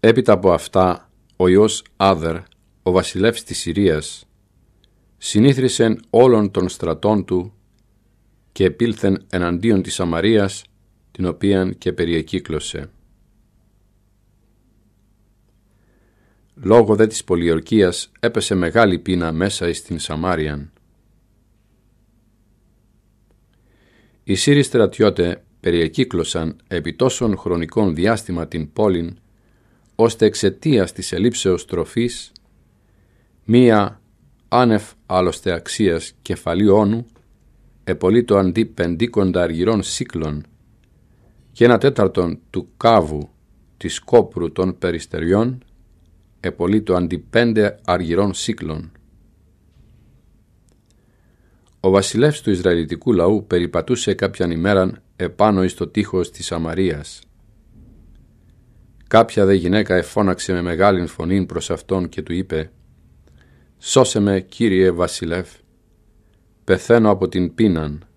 Έπειτα από αυτά, ο Υιός Άδερ, ο βασιλεύς της Συρίας, συνήθρισεν όλων των στρατών του και επήλθεν εναντίον της Σαμαρίας, την οποίαν και περιεκύκλωσε. Λόγω δε της πολιορκίας έπεσε μεγάλη πείνα μέσα εις την Σαμάριαν. Οι Σύριοι στρατιώτε περιεκύκλωσαν επί τόσων χρονικών διάστημα την πόλην, ώστε εξαιτίας της ελήψεως τροφής, μία άνευ άλλωστε αξίας κεφαλίου όνου, επολύτω το αντί πεντήκοντα αργυρών σύκλων και ένα τέταρτον του κάβου της κόπρου των περιστεριών επολύτω αντί πέντε αργυρών σύκλων. Ο βασιλεύς του Ισραηλιτικού λαού περιπατούσε κάποιαν ημέραν επάνω εις το τείχος της Αμαρίας. Κάποια δε γυναίκα εφώναξε με μεγάλη φωνή προς αυτόν και του είπε «Σώσε με, Κύριε Βασιλεύ» πεθαίνω από την πείναν.